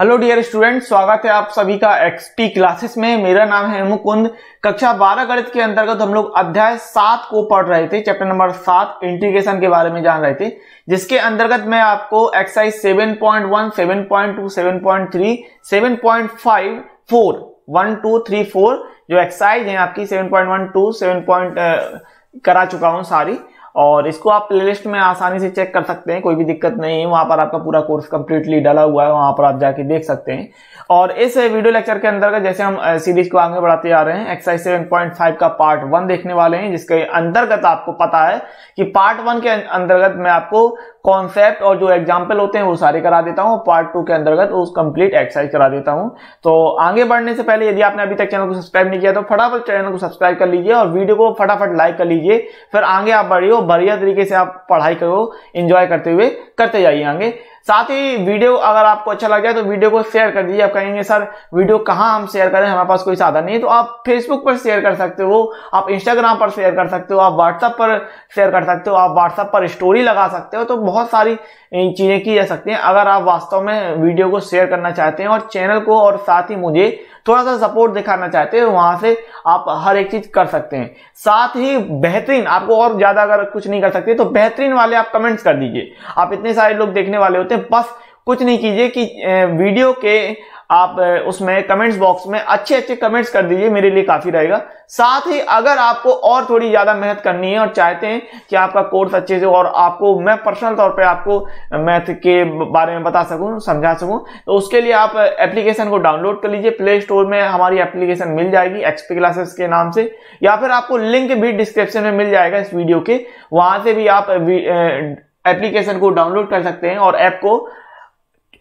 Hello dear student स्वागत है आप सभी का एक्सपी क्लासेस में मेरा नाम है मुकुंद कक्षा बारह गणित के अंतर्गत हम लोग अध्याय सात को पढ़ रहे थे चैप्टर नंबर सात इंटीग्रेशन के बारे में जान रहे थे जिसके अंतर्गत मैं आपको exercise seven point one seven point two seven point three seven point five four one two three four जो एक्सरसाइज है आपकी seven point one two seven point करा चुका हूं सारी और इसको आप प्लेलिस्ट में आसानी से चेक कर सकते हैं कोई भी दिक्कत नहीं है वहां पर आपका पूरा कोर्स कंप्लीटली डाला हुआ है वहां पर आप जाके देख सकते हैं और इस वीडियो लेक्चर के अंतर्गत जैसे हम सीरीज को आगे बढ़ाते जा रहे हैं एक्सरसाइज सेवन पॉइंट फाइव का पार्ट वन देखने वाले हैं जिसके अंतर्गत आपको पता है कि पार्ट वन के अंतर्गत मैं आपको कॉन्सेप्ट और जो एग्जाम्पल होते हैं वो सारे करा देता हूँ पार्ट टू के अंतर्गत उस कंप्लीट एक्सरसाइज करा देता हूँ तो आगे बढ़ने से पहले यदि आपने अभी तक चैनल को सब्सक्राइब नहीं किया तो फटाफट चैनल को सब्सक्राइब कर लीजिए और वीडियो को फटाफट लाइक कर लीजिए फिर आगे आप बढ़िए बढ़िया तरीके से आप पढ़ाई करो इंजॉय करते हुए करते जाइए आगे साथ ही वीडियो अगर आपको अच्छा लग जाए तो वीडियो को शेयर कर दीजिए आप कहेंगे सर वीडियो कहाँ हम शेयर करें हमारे पास कोई साधन नहीं है तो आप फेसबुक पर शेयर कर सकते हो आप इंस्टाग्राम पर शेयर कर सकते हो आप व्हाट्सअप पर शेयर कर सकते हो आप व्हाट्सअप पर स्टोरी लगा सकते हो तो बहुत सारी चीज़ें की जा सकती हैं अगर आप वास्तव में वीडियो को शेयर करना चाहते हैं और चैनल को और साथ ही मुझे थोड़ा सा सपोर्ट दिखाना चाहते हो वहां से आप हर एक चीज कर सकते हैं साथ ही बेहतरीन आपको और ज्यादा अगर कुछ नहीं कर सकते तो बेहतरीन वाले आप कमेंट्स कर दीजिए आप इतने सारे लोग देखने वाले होते हैं बस कुछ नहीं कीजिए कि वीडियो के आप उसमें कमेंट्स बॉक्स में अच्छे अच्छे कमेंट्स कर दीजिए मेरे लिए काफी रहेगा साथ ही अगर आपको और थोड़ी ज्यादा मेहनत करनी है और चाहते हैं कि आपका कोर्स अच्छे से और आपको मैं पर्सनल तौर पे आपको मैथ के बारे में बता सकूं समझा सकूं तो उसके लिए आप एप्लीकेशन को डाउनलोड कर लीजिए प्ले स्टोर में हमारी एप्लीकेशन मिल जाएगी एक्सपी क्लासेस के नाम से या फिर आपको लिंक भी डिस्क्रिप्शन में मिल जाएगा इस वीडियो के वहां से भी आप एप्लीकेशन को डाउनलोड कर सकते हैं और ऐप को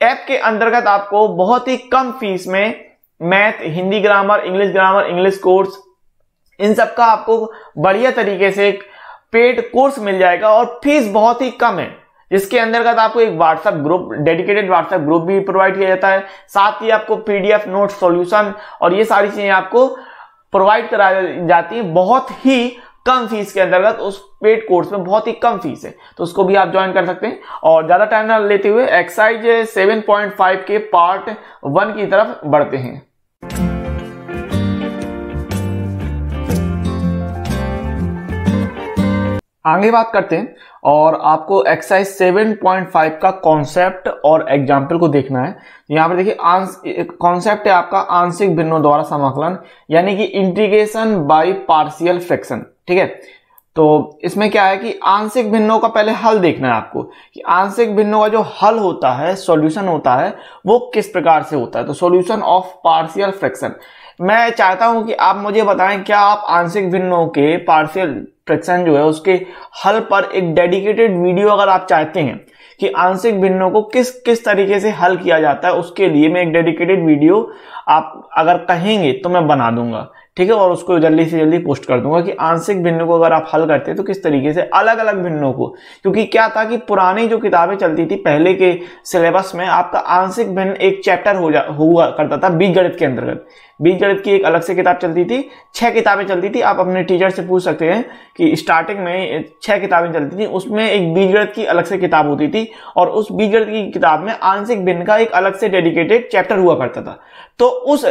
ऐप के अंतर्गत आपको बहुत ही कम फीस में math Hindi grammar English grammar English course इन सब का आपको बढ़िया तरीके से एक पेड कोर्स मिल जाएगा और फीस बहुत ही कम है जिसके अंतर्गत आपको एक WhatsApp group dedicated WhatsApp group भी प्रोवाइड किया जाता है साथ ही आपको पीडीएफ नोट सॉल्यूशन और ये सारी चीजें आपको प्रोवाइड करा जाती है बहुत ही कम फीस के अंतर्गत उस पेड कोर्स में बहुत ही कम फीस है तो उसको भी आप ज्वाइन कर सकते हैं और ज्यादा टाइम ना लेते हुए एक्साइज फाइव के पार्ट वन की तरफ बढ़ते हैं आगे बात करते हैं और आपको एक्सरसाइज 7.5 का कॉन्सेप्ट और एग्जाम्पल को देखना है यहां पर देखिए कॉन्सेप्ट है आपका आंशिक भिन्नों द्वारा समाकलन यानी कि इंटीग्रेशन बाय पार्शियल फ्रैक्शन ठीक है तो इसमें क्या है कि आंशिक भिन्नों का पहले हल देखना है आपको कि आंशिक भिन्नों का जो हल होता है सॉल्यूशन होता है वो किस प्रकार से होता है तो सॉल्यूशन ऑफ पार्शियल फ्रैक्शन मैं चाहता हूं कि आप मुझे बताएं क्या आप आंशिक भिन्नों के पार्शियल फ्रैक्शन जो है उसके हल पर एक डेडिकेटेड वीडियो अगर आप चाहते हैं कि आंशिक भिन्नों को किस किस तरीके से हल किया जाता है उसके लिए मैं एक डेडिकेटेड वीडियो आप अगर कहेंगे तो मैं बना दूंगा ठीक है और उसको जल्दी से जल्दी पोस्ट कर दूंगा कि आंशिक भिन्नों को अगर आप हल करते हैं तो किस तरीके से अलग अलग भिन्नों को क्योंकि क्या था कि पुरानी जो किताबें चलती थी पहले के सिलेबस में आपका आंशिक भिन्न एक चैप्टर हो जा हुआ करता था बीज गणित के अंतर्गत बीज गणित की एक अलग से किताब चलती थी छह किताबें चलती थी आप अपने टीचर से पूछ सकते हैं कि स्टार्टिंग में छह किताबें चलती थी उसमें एक बीज गणित की अलग से किताब होती थी और उस बीज गणित की किताब में आंशिक भिन्न का एक अलग से डेडिकेटेड चैप्टर हुआ करता था तो उस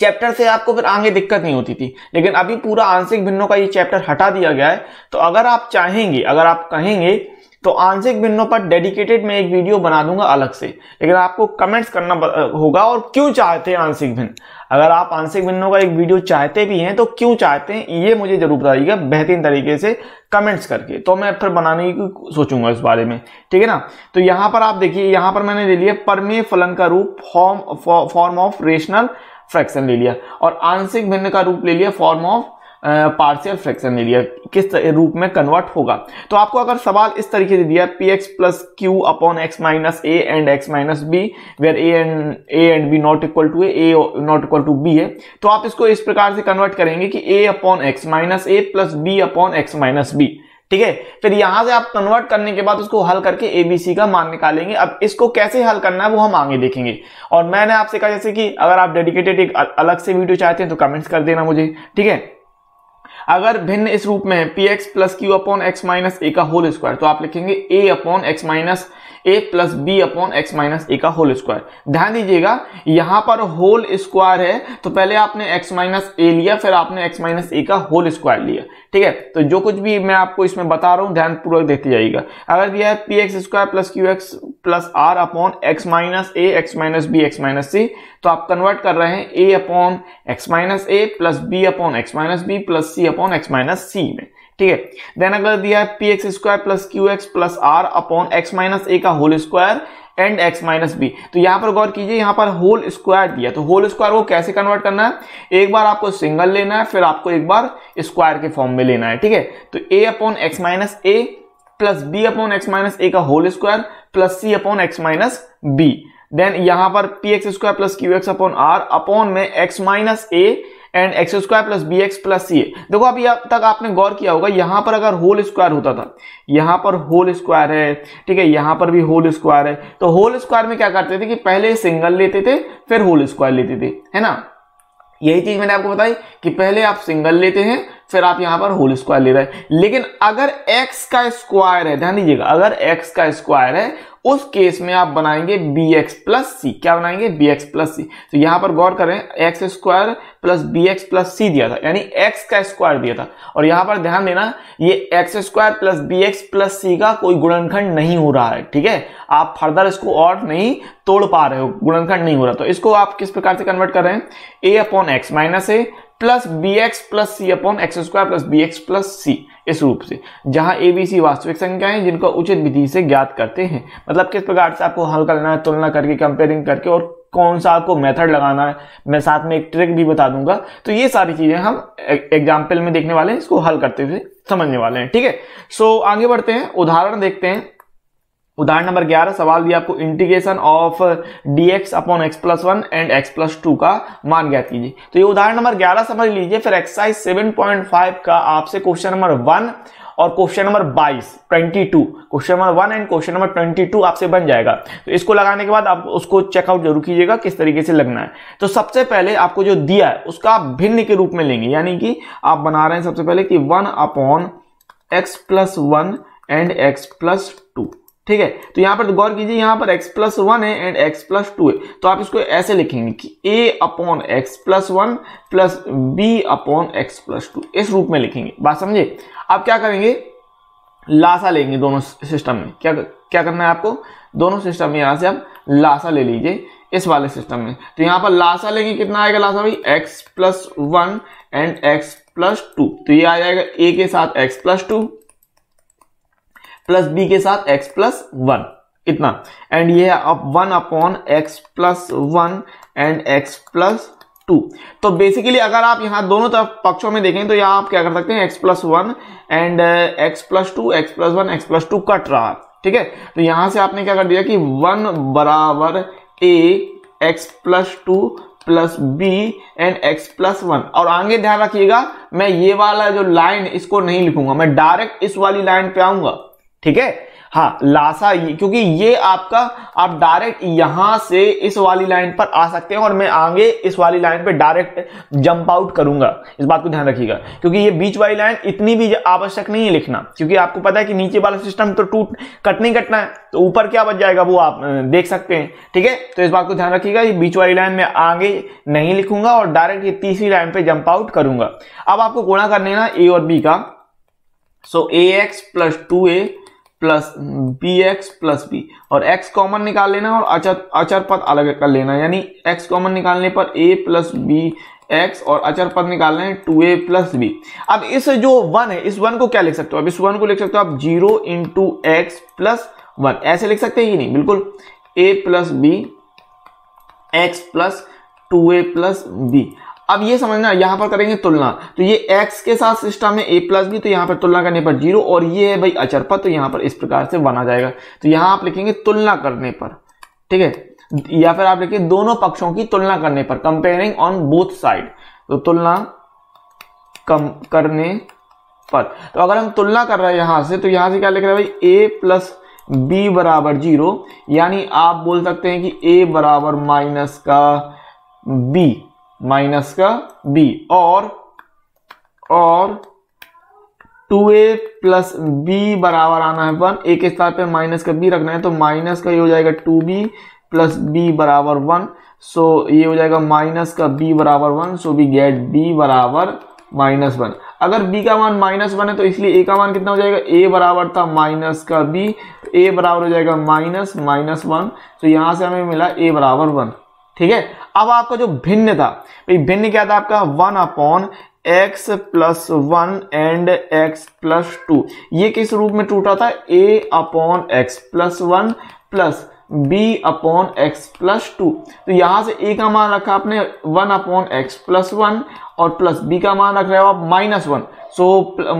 चैप्टर से आपको फिर आगे दिक्कत नहीं होती थी लेकिन अभी पूरा आंशिक भिन्नों का ये चैप्टर हटा दिया गया है तो अगर आप चाहेंगे अगर आप कहेंगे तो आंशिक भिन्नों पर डेडिकेटेड मैं एक वीडियो बना दूंगा अलग से लेकिन आपको कमेंट्स करना होगा और क्यों चाहते हैं आंशिक भिन्न अगर आप आंशिक भिन्नों का एक वीडियो चाहते भी हैं तो क्यों चाहते हैं ये मुझे जरूर बताइएगा बेहतरीन तरीके से कमेंट्स करके तो मैं फिर बनाने की सोचूंगा इस बारे में ठीक है ना तो यहाँ पर आप देखिए यहाँ पर मैंने ले लिया परमे फलन का रूप form form of rational fraction ले लिया और आंशिक भिन्न का रूप ले लिया फॉर्म ऑफ पार्शियल फ्रैक्शन ले लिया किस रूप में कन्वर्ट होगा तो आपको अगर सवाल इस तरीके से दिया P X plus Q upon x minus A and x minus B where A and A and B not equal to A not equal to B है तो आप इसको इस प्रकार से कन्वर्ट करेंगे कि ए upon x minus A plus B upon x minus B ठीक है फिर यहां से आप कन्वर्ट करने के बाद उसको हल करके एबीसी का मान निकालेंगे अब इसको कैसे हल करना है वो हम आगे देखेंगे और मैंने आपसे कहा जैसे कि अगर आप डेडिकेटेड एक अलग से वीडियो चाहते हैं तो कमेंट्स कर देना मुझे ठीक है अगर भिन्न इस रूप में है P X plus Q upon x minus A का होल स्क्वायर तो आप लिखेंगे A upon x minus A plus B upon x minus A का होल स्क्वायर ध्यान दीजिएगा यहां पर होल स्क्वायर है तो पहले आपने एक्स माइनस ए लिया फिर आपने एक्स माइनस ए का होल स्क्वायर लिया ठीक है तो जो कुछ भी मैं आपको इसमें बता रहा हूं ध्यानपूर्वक देखते जाइएगा अगर दिया है P X square plus Q X plus R upon x minus A x minus B x minus C तो आप कन्वर्ट कर रहे हैं A upon x minus A plus B upon x minus B plus C upon x minus C में ठीक है then अगर दिया है P X square plus Q X plus R upon x minus A का whole square and x minus B तो यहां पर गौर कीजिए यहां पर होल स्क्वायर दिया तो होल स्क्वायर को कैसे कन्वर्ट करना है एक बार आपको सिंगल लेना है फिर आपको एक बार स्क्वायर के फॉर्म में लेना है ठीक है तो ए upon x minus A plus B upon x minus A का whole square plus C upon x minus B then यहां पर P X square plus Q X upon R upon में X minus A and x square plus B x plus C देखो अभी अब तक आपने गौर किया होगा यहां पर अगर होल स्क्वायर होता था यहां पर होल स्क्वायर है ठीक है यहां पर भी होल स्क्वायर है तो होल स्क्वायर में क्या करते थे कि पहले सिंगल लेते थे फिर होल स्क्वायर लेते थे है ना यही चीज मैंने आपको बताई कि पहले आप सिंगल लेते हैं फिर आप यहां पर होल स्क्वायर ले रहे हैं लेकिन अगर x का स्क्वायर है ध्यान दीजिएगा अगर x का स्क्वायर है उस केस में आप बनाएंगे बी एक्स प्लस सी क्या बनाएंगे बी एक्स प्लस सी तो यहां पर गौर करें X square plus B x plus C दिया था यानी एक्स का स्क्वायर दिया था और यहां पर ध्यान देना ये x square plus B x plus C का कोई गुणनखंड नहीं हो रहा है ठीक है आप फर्दर इसको और नहीं तोड़ पा रहे हो गुणनखंड नहीं हो रहा तो इसको आप किस प्रकार से कन्वर्ट कर रहे हैं A upon x minus A plus B x plus C upon x square plus B x plus C इस रूप से जहां ए बी सी वास्तविक संख्या है जिनका उचित विधि से ज्ञात करते हैं मतलब किस प्रकार से आपको हल करना है तुलना करके कंपेयरिंग करके और कौन सा आपको मेथड लगाना है मैं साथ में एक ट्रिक भी बता दूंगा तो ये सारी चीजें हम एग्जाम्पल में देखने वाले हैं इसको हल करते हुए समझने वाले हैं ठीक है सो आगे बढ़ते हैं उदाहरण देखते हैं उदाहरण नंबर 11 सवाल दिया आपको integration of dx upon x plus one and x plus two का मान ज्ञात कीजिए तो ये उदाहरण नंबर 11 समझ लीजिए फिर एक्सरसाइज 7.5 का आपसे क्वेश्चन नंबर वन और question number 22, 22, question number one and question number 22 आपसे बन जाएगा तो इसको लगाने के बाद आप उसको चेकआउट जरूर कीजिएगा किस तरीके से लगना है तो सबसे पहले आपको जो दिया है उसका आप भिन्न के रूप में लेंगे यानी कि आप बना रहे हैं सबसे पहले कि one upon x plus one and x plus two ठीक है तो यहाँ पर तो गौर कीजिए यहां पर x प्लस वन है एंड x प्लस टू है तो आप इसको ऐसे लिखेंगे कि a upon x plus one plus B upon x plus two इस रूप में लिखेंगे बात समझे आप क्या करेंगे लासा लेंगे दोनों सिस्टम में क्या क्या करना है आपको दोनों सिस्टम में यहां से आप लासा ले लीजिए इस वाले सिस्टम में तो यहां पर लासा लेंगे कितना आएगा लासा भाई x plus one and x plus two तो ये आ जाएगा a के साथ x plus two plus B के साथ एक्स प्लस वन इतना एंड ये है अब one upon x plus one and x plus two तो बेसिकली अगर आप यहाँ दोनों तरफ पक्षों में देखें तो यहाँ आप क्या कर सकते हैं X plus one and X uh, plus two x plus one x plus two कट रहा ठीक है तो यहां से आपने क्या कर दिया कि वन बराबर ए x plus two plus B and x plus one और आगे ध्यान रखिएगा मैं ये वाला जो लाइन इसको नहीं लिखूंगा मैं डायरेक्ट इस वाली लाइन पे आऊंगा ठीक है हाँ लासा क्योंकि ये आपका आप डायरेक्ट यहां से इस वाली लाइन पर आ सकते हैं और मैं आगे इस वाली लाइन पे डायरेक्ट जंप आउट करूंगा इस बात को ध्यान रखिएगा क्योंकि ये बीच वाली लाइन इतनी भी आवश्यक नहीं है लिखना क्योंकि आपको पता है कि नीचे वाला सिस्टम तो टूट कट नहीं कटना है तो ऊपर क्या बच जाएगा वो आप देख सकते हैं ठीक है तो इस बात को ध्यान रखिएगा ये बीच वाली लाइन में आगे नहीं लिखूंगा और डायरेक्ट ये तीसरी लाइन पे जंप आउट करूंगा अब आपको गुणा करने ना ए और बी का so A x plus two A plus B x plus B और x कॉमन निकाल लेना और अचर अचर पद अलग कर लेना यानी x कॉमन निकालने पर a प्लस बी एक्स और अचर पद निकालना है टू ए प्लस बी अब इस जो वन है इस वन को क्या लिख सकते हो अब इस वन को लिख सकते हो आप zero into X plus one ऐसे लिख सकते हैं ही नहीं बिल्कुल A plus B x plus two A plus B अब ये समझना यहाँ पर करेंगे तुलना तो ये x के साथ सिस्टम है a प्लस बी तो यहाँ पर तुलना करने पर जीरो और ये है भाई अचर पद तो यहाँ पर इस प्रकार से बना जाएगा तो यहाँ आप लिखेंगे तुलना करने पर ठीक है या फिर आप लिखिए दोनों पक्षों की तुलना करने पर कंपेयरिंग ऑन बोथ साइड तो तुलना कम करने पर तो अगर हम तुलना कर रहे हैं यहां से तो यहां से क्या लिख रहे हैं भाई ए प्लस बी बराबर जीरो यानी आप बोल सकते हैं कि ए बराबर माइनस का बी माइनस का बी और और टू ए प्लस बी बराबर आना है वन ए के स्थान पे माइनस का बी रखना है तो माइनस का ये हो जाएगा टू बी प्लस बी बराबर वन सो ये हो जाएगा माइनस का बी बराबर one so B get B बराबर माइनस वन अगर b का मान माइनस वन है तो इसलिए a का मान कितना हो जाएगा a बराबर था माइनस का b a बराबर हो जाएगा माइनस माइनस वन तो यहाँ से हमें मिला a बराबर वन ठीक है अब आपका जो भिन्न था भाई भिन्न क्या था आपका one upon x plus one and x plus two ये किस रूप में टूटा था A upon x plus one plus B upon x plus two तो यहां से ए का मान रखा आपने one upon x plus one और प्लस बी का मान रख रहे हो आप minus one so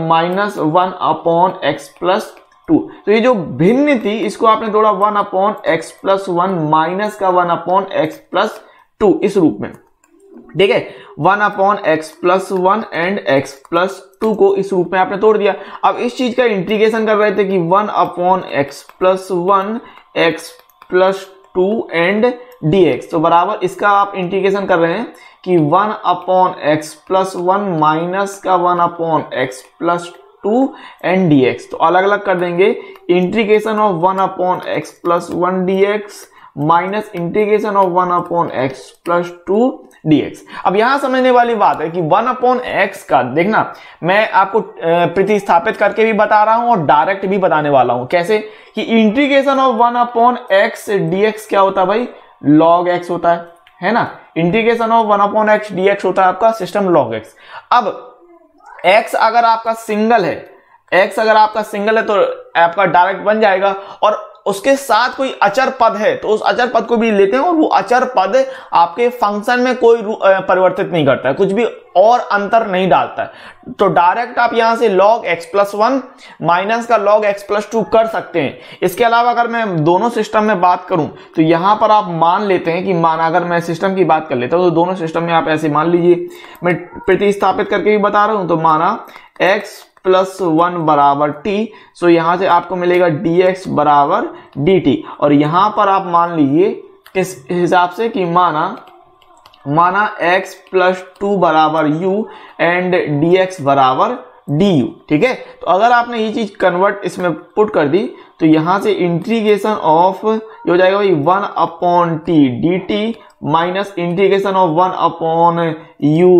minus one upon x plus two तो ये जो भिन्न थी इसको आपने तोड़ा one upon x plus one minus का one upon x plus two इस रूप में ठीक है one upon x plus one and x plus two को इस रूप में आपने तोड़ दिया अब इस चीज का इंटीग्रेशन कर रहे थे कि one upon x plus one x plus two and D x तो बराबर इसका आप इंटीग्रेशन कर रहे हैं कि one upon x plus one minus का one upon x plus two and D x तो अलग अलग कर देंगे integration of one upon x plus one D x minus integration of one upon x plus two X अब यहां समझने वाली बात है कि वन अपॉन एक्स का देखना मैं आपको प्रतिस्थापित करके भी बता रहा हूं और डायरेक्ट भी बताने वाला हूं कैसे कि integration of one upon X DX क्या होता है भाई लॉग एक्स होता है है ना integration of one upon X D X होता है आपका सिस्टम लॉग एक्स अब एक्स अगर आपका सिंगल है एक्स अगर आपका सिंगल है तो आपका डायरेक्ट बन जाएगा और उसके साथ कोई अचर पद है तो उस अचर पद को भी लेते हैं और वो अचर पद आपके फंक्शन में कोई परिवर्तित नहीं करता है कुछ भी और अंतर नहीं डालता है तो डायरेक्ट आप यहां से log x plus one minus का log x प्लस टू कर सकते हैं इसके अलावा अगर मैं दोनों सिस्टम में बात करूं तो यहां पर आप मान लेते हैं कि मान अगर मैं सिस्टम की बात कर लेता हूं तो दोनों सिस्टम में आप ऐसे मान लीजिए मैं प्रतिस्थापित करके भी बता रहा हूं तो माना एक्स प्लस वन बराबर टी सो यहाँ से आपको मिलेगा डी एक्स बराबर डी टी और यहाँ पर आप मान लीजिए किस हिसाब से कि माना माना x प्लस टू बराबर यू एंड डी एक्स बराबर डी यू ठीक है तो अगर आपने ये चीज़ कन्वर्ट इसमें पुट कर दी तो यहाँ से इंटीग्रेशन ऑफ हो जाएगा भाई one upon T D T minus integration of one upon U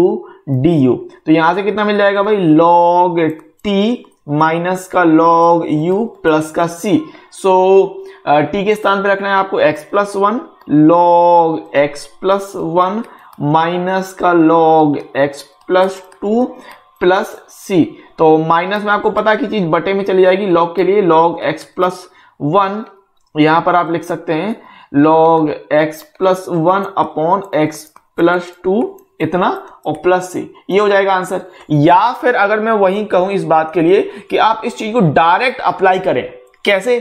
D U तो यहाँ से कितना मिल जाएगा भाई लॉग टी माइनस का लॉग यू प्लस का सी सो टी के स्थान पे रखना है आपको X plus one log x plus one minus का log x plus two plus C तो माइनस में आपको पता की चीज बटे में चली जाएगी लॉग के लिए लॉग एक्स प्लस वन यहां पर आप लिख सकते हैं log x plus one upon x plus two इतना और प्लस सी ये हो जाएगा आंसर या फिर अगर मैं वही कहूं इस बात के लिए कि आप इस चीज को डायरेक्ट अप्लाई करें कैसे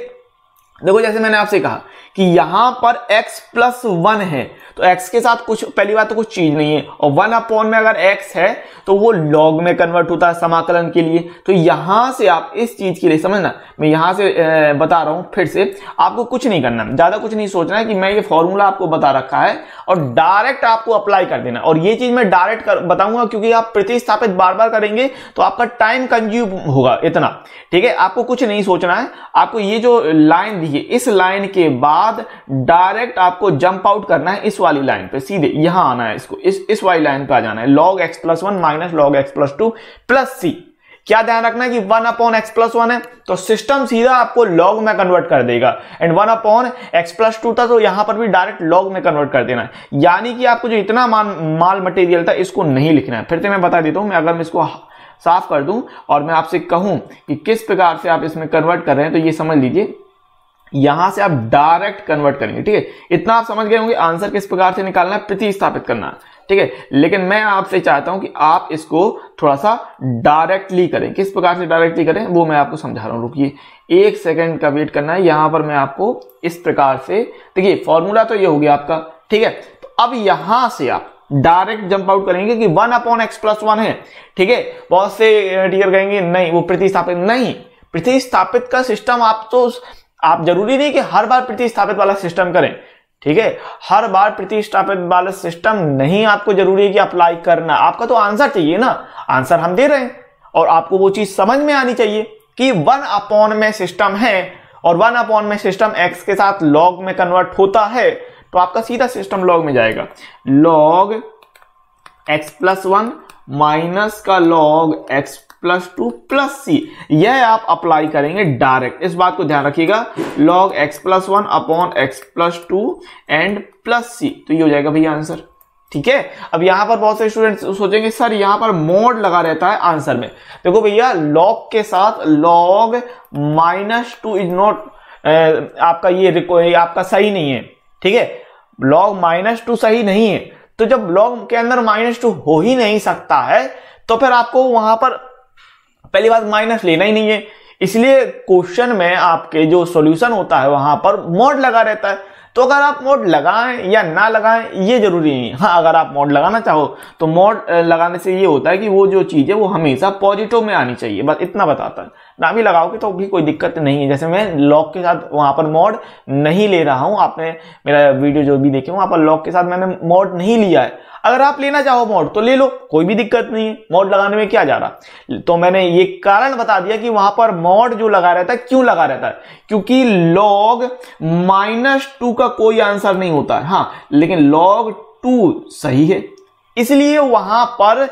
देखो जैसे मैंने आपसे कहा कि यहां पर x प्लस वन है तो x के साथ कुछ पहली बात तो कुछ चीज नहीं है और वन अपॉन में अगर x है तो वो लॉग में कन्वर्ट होता है समाकलन के लिए तो यहां से आप इस चीज के लिए समझना मैं यहां से बता रहा हूं फिर से आपको कुछ नहीं करना ज्यादा कुछ नहीं सोचना है कि मैं ये फॉर्मूला आपको बता रखा है और डायरेक्ट आपको अप्लाई कर देना और ये चीज मैं डायरेक्ट बताऊंगा क्योंकि आप प्रतिस्थापित बार बार करेंगे तो आपका टाइम कंज्यूम होगा इतना ठीक है आपको कुछ नहीं सोचना है आपको ये जो लाइन देखिए इस लाइन के बाद डायरेक्ट आपको जंप आउट करना है इस वाली लाइन पे सीधे यहां आना है इसको इस इस वाली लाइन पे आ जाना है log x plus one minus log x plus two plus C क्या ध्यान रखना है कि one upon x plus one है तो सिस्टम सीधा आपको लॉग में कन्वर्ट कर देगा and one upon x plus two था तो यहां पर भी डायरेक्ट लॉग में कन्वर्ट कर देना है यानी कि आपको जो इतना माल माल मटेरियल था इसको नहीं लिखना है फिर से मैं बता देता हूं मैं अगर मैं इसको साफ कर दूं और मैं आपसे कहूं कि किस प्रकार से आप इसमें कन्वर्ट कर रहे हैं तो ये समझ लीजिए यहां से आप डायरेक्ट कन्वर्ट करेंगे ठीक है इतना आप समझ गए होंगे आंसर किस प्रकार से निकालना है प्रतिस्थापित करना ठीक है लेकिन मैं आपसे चाहता हूं कि आप इसको थोड़ा सा डायरेक्टली करें किस प्रकार से डायरेक्टली करें वो मैं आपको समझा रहा हूं रुकिए एक सेकंड का वेट करना है यहां पर मैं आपको इस प्रकार से देखिए फॉर्मूला तो ये हो गया आपका ठीक है तो अब यहां से आप डायरेक्ट जंप आउट करेंगे कि one upon x plus one है ठीक है बहुत से टीचर कहेंगे नहीं वो प्रतिस्थापित नहीं प्रतिस्थापित का सिस्टम आप तो आप जरूरी नहीं कि हर बार प्रतिस्थापित वाला सिस्टम करें ठीक है हर बार प्रतिस्थापित वाला सिस्टम नहीं आपको जरूरी है कि अप्लाई करना आपका तो आंसर चाहिए ना आंसर हम दे रहे हैं और आपको वो चीज समझ में आनी चाहिए कि वन अपॉन में सिस्टम है और वन अपॉन में सिस्टम एक्स के साथ लॉग में कन्वर्ट होता है तो आपका सीधा सिस्टम लॉग में जाएगा log x plus one minus का log x plus two plus C यह आप अप्लाई करेंगे डायरेक्ट इस बात को ध्यान रखिएगा log x plus one upon x plus two and plus C तो ये हो जाएगा भैया आंसर ठीक है अब यहां पर बहुत से स्टूडेंट्स सोचेंगे सर यहां पर मोड लगा रहता है आंसर में देखो भैया लॉग के साथ log minus two is not आपका ये आपका सही नहीं है ठीक है लॉग माइनस टू सही नहीं है तो जब लॉग के अंदर माइनस टू हो ही नहीं सकता है तो फिर आपको वहां पर पहली बात माइनस लेना ही नहीं है इसलिए क्वेश्चन में आपके जो सॉल्यूशन होता है वहां पर मोड लगा रहता है तो अगर आप मोड लगाएं या ना लगाएं ये जरूरी नहीं हाँ अगर आप मोड लगाना चाहो तो मोड लगाने से ये होता है कि वो जो चीज़ है वो हमेशा पॉजिटिव में आनी चाहिए बस इतना बताता है ना भी लगाओगे तो भी कोई दिक्कत नहीं है जैसे मैं लॉक के साथ वहाँ पर मॉड नहीं ले रहा हूँ आपने मेरा वीडियो जो भी देखे वहाँ पर लॉक के साथ मैंने मॉड नहीं लिया है अगर आप लेना चाहो मॉड तो ले लो कोई भी दिक्कत नहीं है मॉड लगाने में क्या जा रहा तो मैंने ये कारण बता दिया कि वहां पर मॉड जो लगा रहता है क्यों लगा रहता है क्योंकि लॉग माइनस टू का कोई आंसर नहीं होता है हाँ लेकिन लॉग टू सही है इसलिए वहां पर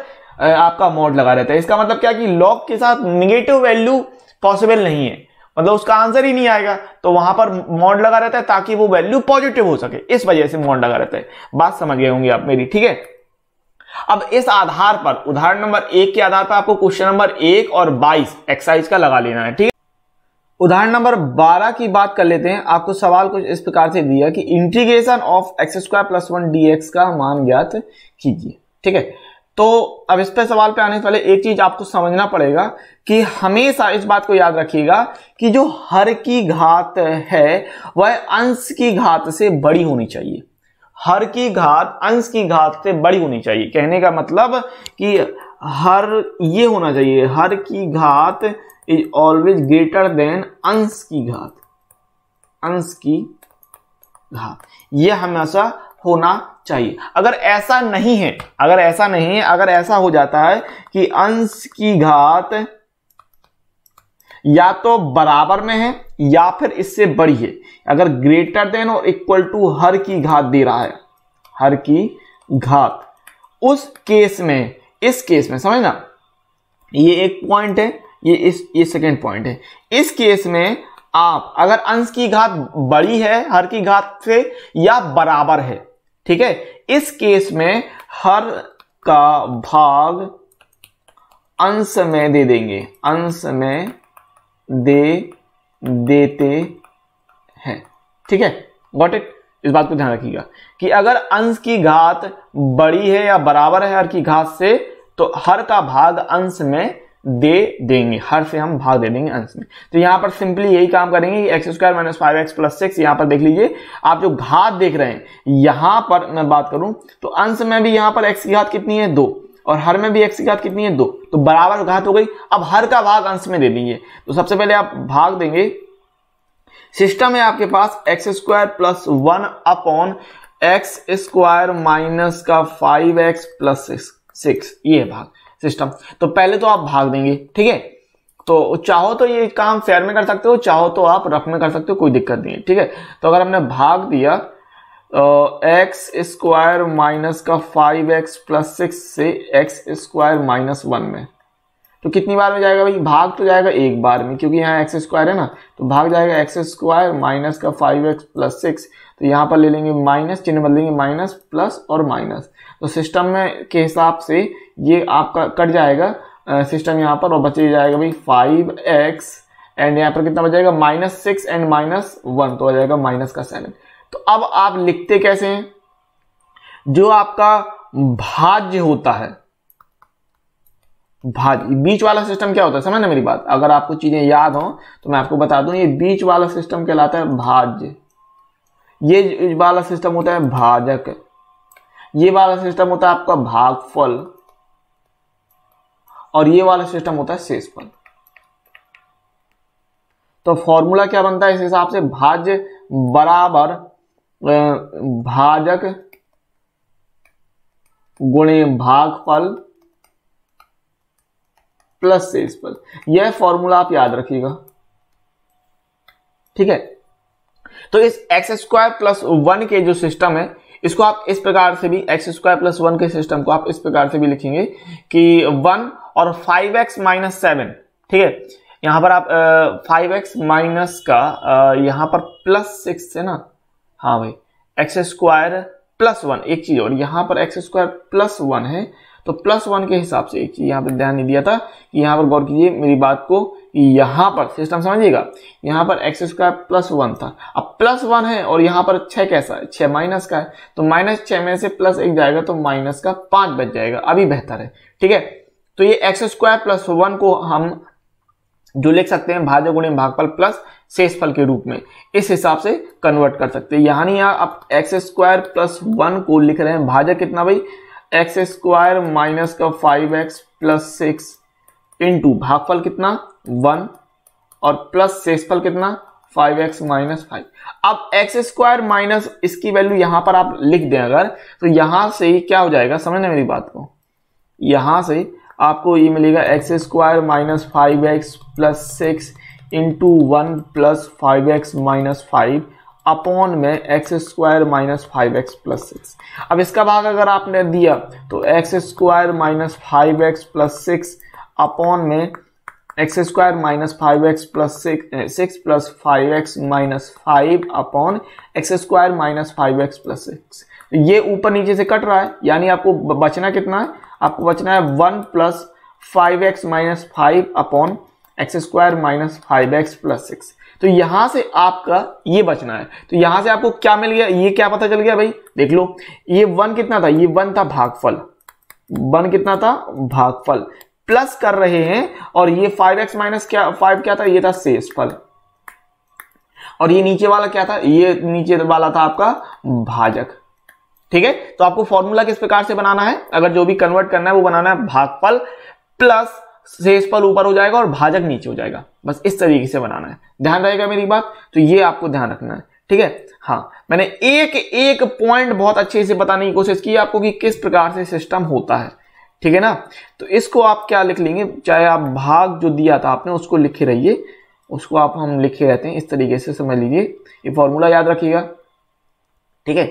आपका मोड लगा रहता है इसका मतलब क्या कि लॉग के साथ निगेटिव वैल्यू पॉसिबल नहीं है मतलब उसका आंसर ही नहीं आएगा तो वहां पर मोड लगा रहता है ताकि वो वैल्यू पॉजिटिव हो सके इस वजह से मोड लगा रहता है बात समझ गए होंगे आप मेरी ठीक है अब इस आधार पर उदाहरण नंबर एक के आधार पर आपको क्वेश्चन नंबर एक और बाईस एक्सरसाइज का लगा लेना है ठीक है उदाहरण नंबर बारह की बात कर लेते हैं आपको सवाल कुछ इस प्रकार से दिया कि integration of x square plus one D का मान ज्ञात कीजिए ठीक है तो अब इस पे सवाल पे आने से पहले एक चीज आपको समझना पड़ेगा कि हमेशा इस बात को याद रखिएगा कि जो हर की घात है वह अंश की घात से बड़ी होनी चाहिए हर की घात अंश की घात से बड़ी होनी चाहिए कहने का मतलब कि हर ये होना चाहिए हर की घात इज ऑलवेज ग्रेटर देन अंश की घात अंश की घात यह हमेशा होना चाहिए अगर ऐसा नहीं है अगर ऐसा नहीं है अगर ऐसा हो जाता है कि अंश की घात या तो बराबर में है या फिर इससे बड़ी है अगर ग्रेटर देन और इक्वल टू हर की घात दे रहा है हर की घात उस केस में इस केस में समझना ये एक पॉइंट है ये इस ये सेकंड पॉइंट है इस केस में आप अगर अंश की घात बड़ी है हर की घात से या बराबर है ठीक है इस केस में हर का भाग अंश में दे देंगे अंश में दे देते हैं ठीक है वॉट इट इस बात को ध्यान रखिएगा कि अगर अंश की घात बड़ी है या बराबर है हर की घात से तो हर का भाग अंश में दे देंगे हर से हम भाग दे देंगे अंश में तो यहां पर सिंपली यही काम करेंगे X square minus five x plus six यहां पर देख लीजिए आप जो घात देख रहे हैं यहां पर मैं बात करूं तो अंश में भी यहां पर एक्स की घात कितनी है दो और हर में भी एक्स की घात कितनी है दो तो बराबर घात हो गई अब हर का भाग अंश में दे दीजिए तो सबसे पहले आप भाग देंगे सिस्टम है आपके पास x square plus one upon x square minus का फाइव एक्स प्लस सिक्स ये भाग सिस्टम तो पहले तो आप भाग देंगे ठीक है तो चाहो तो ये काम शेयर में कर सकते हो चाहो तो आप रफ में कर सकते हो कोई दिक्कत नहीं है ठीक है तो अगर हमने भाग दिया एक्स स्क्वायर माइनस का फाइव एक्स प्लस सिक्स से एक्स स्क्वायर माइनस वन में तो कितनी बार में जाएगा भाई भाग तो जाएगा एक बार में क्योंकि यहाँ एक्स स्क्वायर है ना तो भाग जाएगा एक्स स्क्वायर माइनस का फाइव एक्स प्लस सिक्स तो यहाँ पर ले लेंगे माइनस चिन्ह बदलेंगे माइनस प्लस और माइनस तो सिस्टम में के हिसाब से ये आपका कट जाएगा सिस्टम यहाँ पर और बचे जाएगा भाई फाइव एक्स एंड यहाँ पर कितना बच जाएगा minus six and minus one तो आ जाएगा माइनस का सेवन तो अब आप लिखते कैसे हैं जो आपका भाज्य होता है भाज्य बीच वाला सिस्टम क्या होता है समझना मेरी बात अगर आपको चीजें याद हो तो मैं आपको बता दूं ये बीच वाला सिस्टम कहलाता है भाज्य ये वाला सिस्टम होता है भाजक ये वाला सिस्टम होता है आपका भागफल और ये वाला सिस्टम होता है शेष पद तो फॉर्मूला क्या बनता है इस हिसाब से भाज्य बराबर भाजक गुणे भागफल प्लस शेषफल यह फॉर्मूला आप याद रखिएगा ठीक है तो इस एक्स स्क्वायर प्लस वन के जो सिस्टम है इसको आप इस प्रकार से भी एक्स स्क्वायर प्लस वन के सिस्टम को आप इस प्रकार से भी लिखेंगे कि वन और फाइव एक्स माइनस सेवन ठीक है यहां पर आप फाइव एक्स माइनस का आ, यहां पर प्लस सिक्स है ना हाँ भाई एक्स स्क्वायर प्लस वन एक चीज और यहां पर एक्स स्क्वायर प्लस वन है तो प्लस वन के हिसाब से एक चीज यहां पर ध्यान नहीं दिया था कि यहां पर गौर कीजिए मेरी बात को यहां पर सिस्टम समझिएगा यहां पर एक्स स्क्वायर प्लस वन था अब प्लस वन है और यहां पर छह कैसा है छह माइनस का है तो माइनस छह में से प्लस एक जाएगा तो माइनस का पांच बच जाएगा अभी बेहतर है ठीक है तो ये एक्स स्क्वायर प्लस वन को हम जो लिख सकते हैं भाजक गुणे भागफल प्लस शेषफल के रूप में इस हिसाब से कन्वर्ट कर सकते हैं यानी आप एक्स स्क्वायर प्लस वन को लिख रहे हैं भाजक कितना भाई एक्स स्क्वायर माइनस का five x plus six into भागफल कितना वन और प्लस शेषफल कितना फाइव एक्स माइनस फाइव अब एक्स स्क्वायर माइनस इसकी वैल्यू यहां पर आप लिख दें अगर तो यहां से क्या हो जाएगा समझना मेरी बात को यहां से आपको ये मिलेगा x square minus five x plus six into one plus five x minus five upon में x square minus five x plus six अब इसका भाग अगर आपने दिया तो x square minus five x plus six upon में x square minus five x plus six plus five x minus five upon x square minus five x plus six ये ऊपर नीचे से कट रहा है यानी आपको बचना कितना है आपको बचना है one plus five x minus five upon x square minus five x plus six तो यहां से आपका ये बचना है तो यहां से आपको क्या मिल गया ये क्या पता चल गया भाई देख लो ये वन कितना था ये वन था भागफल वन कितना था भागफल प्लस कर रहे हैं और ये फाइव एक्स माइनस क्या फाइव क्या था ये था शेषफल और ये नीचे वाला क्या था ये नीचे वाला था आपका भाजक ठीक है तो आपको फॉर्मूला किस प्रकार से बनाना है अगर जो भी कन्वर्ट करना है वो बनाना है भागफल प्लस शेषफल ऊपर हो जाएगा और भाजक नीचे हो जाएगा बस इस तरीके से बनाना है ध्यान रहेगा मेरी बात तो ये आपको ध्यान रखना है ठीक है हाँ मैंने एक एक पॉइंट बहुत अच्छे से बताने की कोशिश की आपको कि किस प्रकार से सिस्टम होता है ठीक है ना तो इसको आप क्या लिख लेंगे चाहे आप भाग जो दिया था आपने उसको लिखे रहिए उसको आप हम लिखे रहते हैं इस तरीके से समझ लीजिए ये फॉर्मूला याद रखिएगा ठीक है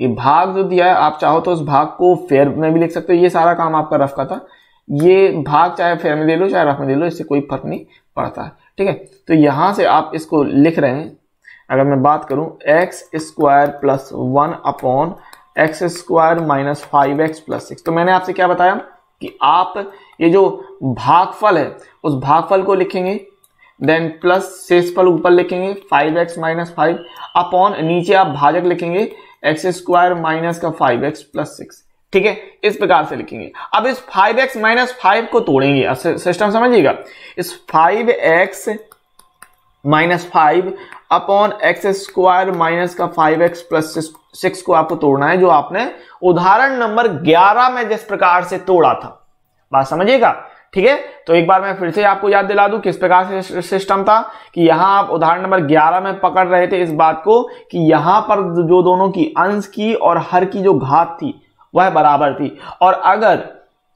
ये भाग जो दिया है आप चाहो तो उस भाग को फेयर में भी लिख सकते हो ये सारा काम आपका रफ का था ये भाग चाहे फेयर में ले लो चाहे रफ में ले लो इससे कोई फर्क नहीं पड़ता है ठीक है तो यहां से आप इसको लिख रहे हैं अगर मैं बात करूं x square plus one upon x square minus five x plus six तो मैंने आपसे क्या बताया कि आप ये जो भागफल है उस भागफल को लिखेंगे देन प्लस शेषफल ऊपर लिखेंगे five x minus five upon नीचे आप भाजक लिखेंगे एक्स स्क्वायर माइनस का फाइव एक्स प्लस सिक्स ठीक है इस प्रकार से लिखेंगे अब इस फाइव एक्स माइनस फाइव को तोड़ेंगे सिस्टम समझिएगा इस five x minus five upon x square minus का फाइव एक्स प्लस सिक्स को आपको तोड़ना है जो आपने उदाहरण नंबर ग्यारह में जिस प्रकार से तोड़ा था बात समझिएगा ठीक है तो एक बार मैं फिर से आपको याद दिला दूं किस प्रकार से सिस्टम था कि यहां आप उदाहरण नंबर 11 में पकड़ रहे थे इस बात को कि यहां पर जो दोनों की अंश की और हर की जो घात थी वह बराबर थी और अगर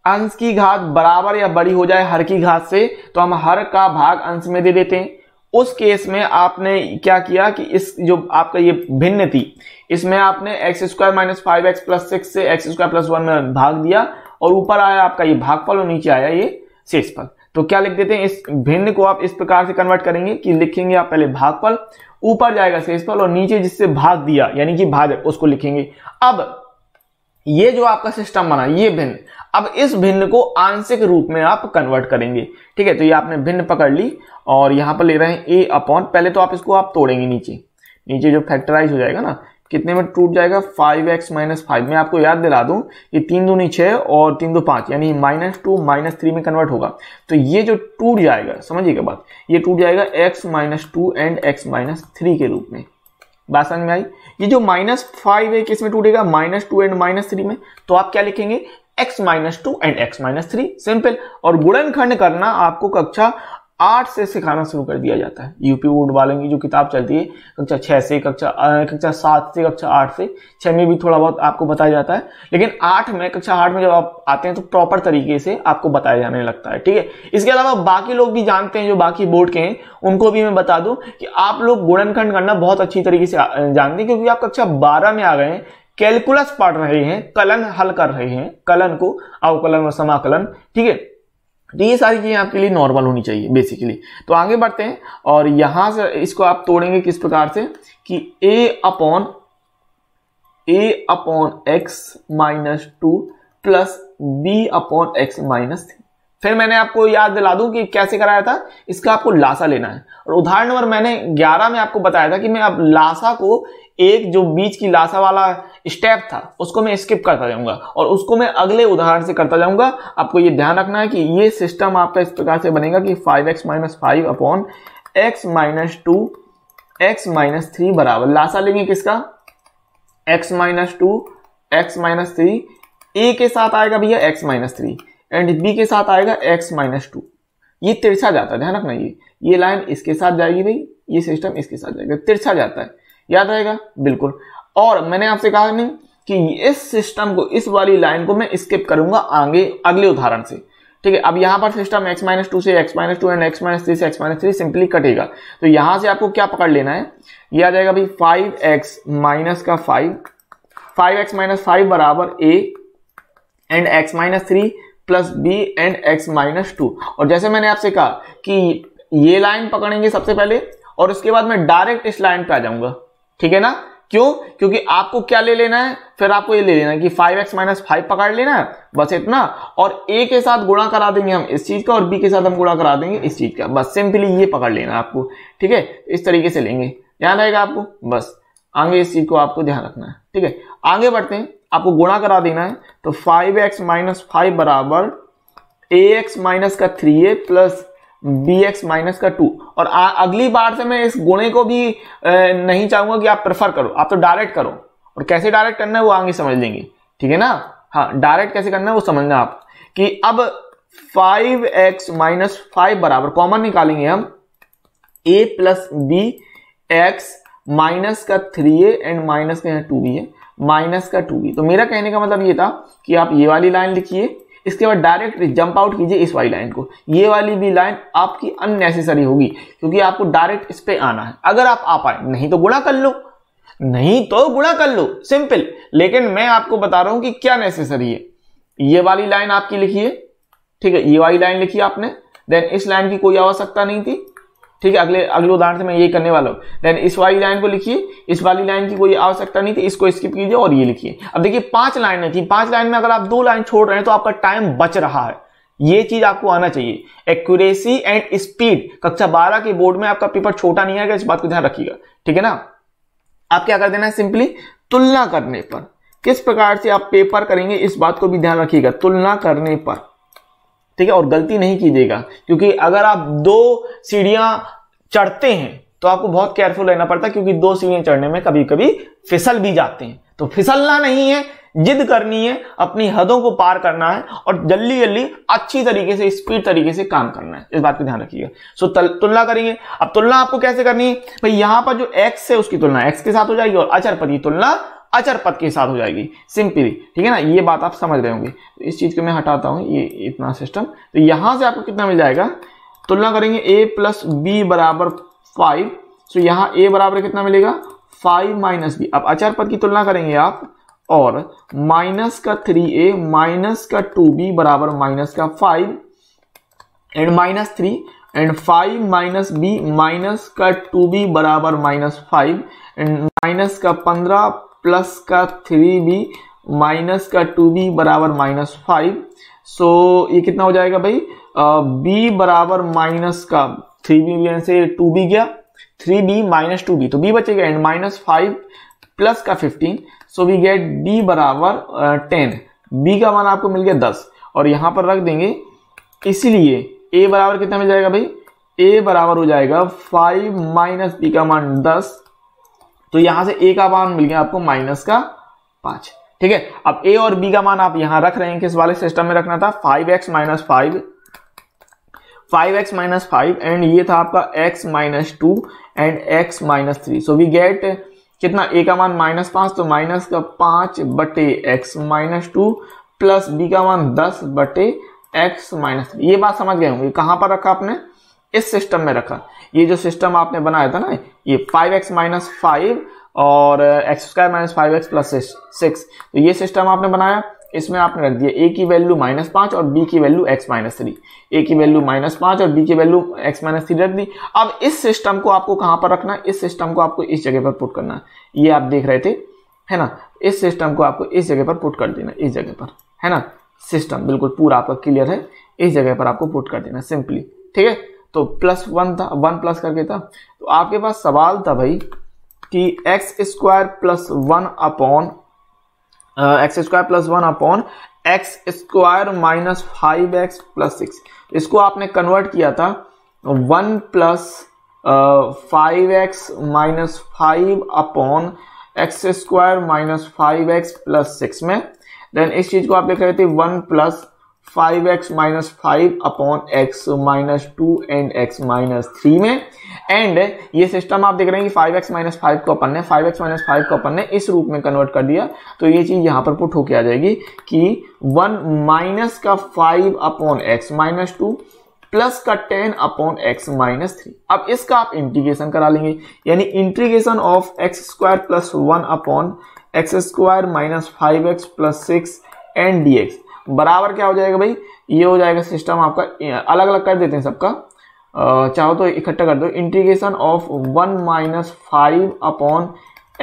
अंश की घात बराबर या बड़ी हो जाए हर की घात से तो हम हर का भाग अंश में दे देते हैं उस केस में आपने क्या किया कि इस जो आपका ये भिन्न थी इसमें आपने x square minus five x plus six से एक्स स्क्वायर प्लस वन में भाग दिया और ऊपर आया आपका ये भागफल और नीचे आया ये शेषफल तो क्या लिख देते हैं इस भिन्न को आप इस प्रकार से कन्वर्ट करेंगे कि लिखेंगे आप पहले भागफल ऊपर जाएगा शेषफल और नीचे जिससे भाग दिया यानी कि भाजक उसको लिखेंगे अब ये जो आपका सिस्टम बना ये भिन्न अब इस भिन्न को आंशिक रूप में आप कन्वर्ट करेंगे ठीक है तो ये आपने भिन्न पकड़ ली और यहां पर ले रहे हैं ए अपॉन पहले तो आप इसको आप तोड़ेंगे नीचे नीचे जो फैक्टराइज हो जाएगा ना कितने में टूट जाएगा फाइव एक्स माइनस फाइव मैं आपको याद दिला दूं कि तीन दूनी छः और तीन दो पाँच यानी माइनस टू माइनस थ्री में कन्वर्ट होगा तो ये जो टूट जाएगा समझिएगा बात ये टूट जाएगा x minus two and x minus three के रूप में बात समझ में आई ये जो माइनस फाइव है किस में टूटेगा minus two and minus three में तो आप क्या लिखेंगे x minus two and x minus three simple और गुणनखंड करना आपको कक्षा आठ से सिखाना शुरू कर दिया जाता है यूपी बोर्ड वालों की जो किताब चलती है कक्षा छः से कक्षा कक्षा सात से कक्षा आठ से छः में भी थोड़ा बहुत आपको बताया जाता है लेकिन आठ में कक्षा आठ में जब आप आते हैं तो प्रॉपर तरीके से आपको बताया जाने लगता है ठीक है इसके अलावा बाकी लोग भी जानते हैं जो बाकी बोर्ड के हैं उनको भी मैं बता दूं कि आप लोग गुणनखंड करना बहुत अच्छी तरीके से जानते हैं क्योंकि आप कक्षा बारह में आ गए हैं कैलकुलस पढ़ रहे हैं कलन हल कर रहे हैं कलन को अवकलन और समाकलन ठीक है तो ये सारी चीज़ें आपके लिए नॉर्मल होनी चाहिए बेसिकली तो आगे बढ़ते हैं और यहाँ से इसको आप तोड़ेंगे किस प्रकार से कि ए upon a upon x minus two plus B upon x minus three फिर मैंने आपको याद दिला दूं कि कैसे कराया था इसका आपको लासा लेना है और उदाहरण नंबर मैंने 11 में आपको बताया था कि मैं अब लासा को एक जो बीच की लाशा वाला स्टेप था उसको मैं स्किप करता जाऊंगा और उसको मैं अगले उदाहरण से करता जाऊंगा आपको ये ध्यान रखना है कि ये सिस्टम आपका इस प्रकार से बनेगा कि five x minus five upon x minus two x minus three बराबर लाशा लेंगे किसका x minus two x minus three a के साथ आएगा भैया x minus three and b के साथ आएगा एक्स माइनस टू ये तिरछा जाता है ध्यान रखना ये ये लाइन इसके साथ जाएगी भाई ये सिस्टम इसके साथ जाएगा तो तिरछा जाता है याद रहेगा बिल्कुल और मैंने आपसे कहा नहीं कि इस सिस्टम को इस वाली लाइन को मैं स्किप करूंगा आगे अगले उदाहरण से ठीक है अब यहां पर सिस्टम x माइनस टू से x minus two and x minus three से x माइनस थ्री सिंपली कटेगा तो यहां से आपको क्या पकड़ लेना है ये आ जाएगा भाई फाइव एक्स माइनस का five five x minus five बराबर ए and x minus three plus B and x minus two और जैसे मैंने आपसे कहा कि ये लाइन पकड़ेंगे सबसे पहले और उसके बाद मैं डायरेक्ट इस लाइन पर आ जाऊंगा ठीक है ना क्यों क्योंकि आपको क्या ले लेना है फिर आपको ये ले लेना है कि फाइव एक्स माइनस फाइव पकड़ लेना है बस इतना और ए के साथ गुणा करा देंगे हम इस चीज का और बी के साथ हम गुणा करा देंगे इस चीज का बस सिंपली ये पकड़ लेना आपको ठीक है इस तरीके से लेंगे ध्यान रहेगा आपको बस आगे इस चीज को आपको ध्यान रखना है ठीक है आगे बढ़ते हैं आपको गुणा करा देना है तो फाइव एक्स माइनस फाइव बराबर ए एक्स माइनस का three a plus B x minus का टू और आ, अगली बार से मैं इस गुणे को भी ए, नहीं चाहूंगा कि आप प्रेफर करो आप तो डायरेक्ट करो और कैसे डायरेक्ट करना है वो आगे समझ लेंगे ठीक है ना हाँ डायरेक्ट कैसे करना है वो समझना आप कि अब फाइव एक्स माइनस फाइव बराबर कॉमन निकालेंगे हम a plus B x minus का थ्री ए एंड माइनस का टू बी है माइनस का टू बी तो मेरा कहने का मतलब ये था कि आप ये वाली लाइन लिखिए इसके बाद डायरेक्ट जंप आउट कीजिए इस वाली लाइन को ये वाली भी लाइन आपकी अननेसेसरी होगी क्योंकि आपको डायरेक्ट इस पर आना है अगर आप आ पाए नहीं तो गुणा कर लो नहीं तो गुणा कर लो सिंपल लेकिन मैं आपको बता रहा हूं कि क्या नेसेसरी है ये वाली लाइन आपकी लिखी है ठीक है ये वाली लाइन लिखी आपने देन इस लाइन की कोई आवश्यकता नहीं थी ठीक है अगले अगले उदाहरण से मैं ये करने वाला हूँ देन इस वाली लाइन को लिखिए इस वाली लाइन की कोई आवश्यकता नहीं थी इसको स्किप कीजिए और ये लिखिए अब देखिए पांच लाइनें थी पांच लाइन में अगर आप दो लाइन छोड़ रहे हैं तो आपका टाइम बच रहा है ये चीज आपको आना चाहिए एक्यूरेसी एंड स्पीड कक्षा बारह के बोर्ड में आपका पेपर छोटा नहीं आएगा इस बात को ध्यान रखिएगा ठीक है ना आप क्या कर देना है सिंपली तुलना करने पर किस प्रकार से आप पेपर करेंगे इस बात को भी ध्यान रखिएगा तुलना करने पर ठीक है और गलती नहीं कीजिएगा क्योंकि अगर आप दो सीढ़ियां चढ़ते हैं तो आपको बहुत केयरफुल रहना पड़ता है क्योंकि दो सीढ़ियां चढ़ने में कभी कभी फिसल भी जाते हैं तो फिसलना नहीं है जिद करनी है अपनी हदों को पार करना है और जल्दी जल्दी अच्छी तरीके से स्पीड तरीके से काम करना है इस बात का ध्यान रखिएगा सो तुलना करेंगे अब तुलना आपको कैसे करनी है भाई यहां पर जो एक्स है उसकी तुलना एक्स के साथ हो जाएगी और अचर पर तुलना अचर पद के साथ हो जाएगी सिंपली ठीक है ना ये बात आप समझ रहे होंगे तो इस चीज़ को मैं हटाता हूँ ये इतना सिस्टम तो यहां से आपको कितना मिल जाएगा तुलना करेंगे ए प्लस बी बराबर फाइव सो तो यहाँ ए बराबर कितना मिलेगा फाइव माइनस बी अब अचर पद की तुलना करेंगे आप और माइनस का थ्री ए माइनस का टू बी बराबर माइनस का five and minus three and five minus b minus का टू बी बराबर माइनस फाइव एंड माइनस का पंद्रह प्लस का थ्री बी माइनस का टू बी बराबर माइनस फाइव सो ये कितना हो जाएगा भाई बी बराबर माइनस का थ्री बी से टू बी गया three b minus two b तो बी बचेगा एंड माइनस फाइव प्लस का fifteen so we get B बराबर टेन बी का मान आपको मिल गया दस और यहां पर रख देंगे इसलिए ए बराबर कितना मिल जाएगा भाई ए बराबर हो जाएगा फाइव माइनस बी का मान दस तो यहां से ए का मान मिल गया आपको माइनस का पांच ठीक है अब ए और बी का मान आप यहां रख रहे हैं किस वाले सिस्टम में रखना था five x minus five five x minus five and ये था आपका x minus two and x minus three so we get कितना ए का मान माइनस पांच तो माइनस का पांच बटे x minus two plus B का मान दस बटे एक्स माइनस थ्री ये बात समझ गए होंगे कहां पर रखा आपने इस सिस्टम में रखा ये जो सिस्टम आपने बनाया था ना ये फाइव एक्स माइनस फाइव और x square minus five x plus six तो ये सिस्टम आपने बनाया इसमें आपने रख दिया ए की वैल्यू माइनस पांच और बी की value x minus three a की वैल्यू माइनस पांच और बी की वैल्यू एक्स माइनस थ्री रख दी अब इस सिस्टम को आपको कहाँ पर रखना है इस सिस्टम को आपको इस जगह पर पुट करना है ये आप देख रहे थे है ना इस सिस्टम को आपको इस जगह पर पुट कर देना इस जगह पर है ना सिस्टम बिल्कुल पूरा आपका क्लियर है इस जगह पर आपको पुट कर देना सिंपली ठीक है तो प्लस वन था वन प्लस करके था तो आपके पास सवाल था भाई कि x square plus one upon x square plus one upon x square minus five x plus six इसको आपने कन्वर्ट किया था one plus five x minus five upon x square minus five x plus six में then इस चीज को आप लिख रहे थे one plus five x minus five upon x minus two and x minus three में एंड ये सिस्टम आप देख रहे हैं कि फाइव एक्स माइनस फाइव को अपन ने फाइव एक्स माइनस फाइव को अपन ने इस रूप में कन्वर्ट कर दिया तो ये चीज़ यहां पर पुट होके आ जाएगी कि वन माइनस का five upon x minus two plus का ten upon x minus three अब इसका आप इंटीग्रेशन करा लेंगे यानी integration of x square plus one upon x square minus five x plus six and D x बराबर क्या हो जाएगा भाई ये हो जाएगा सिस्टम आपका अलग अलग कर देते हैं सबका चाहो तो इकट्ठा कर दो integration of one minus five upon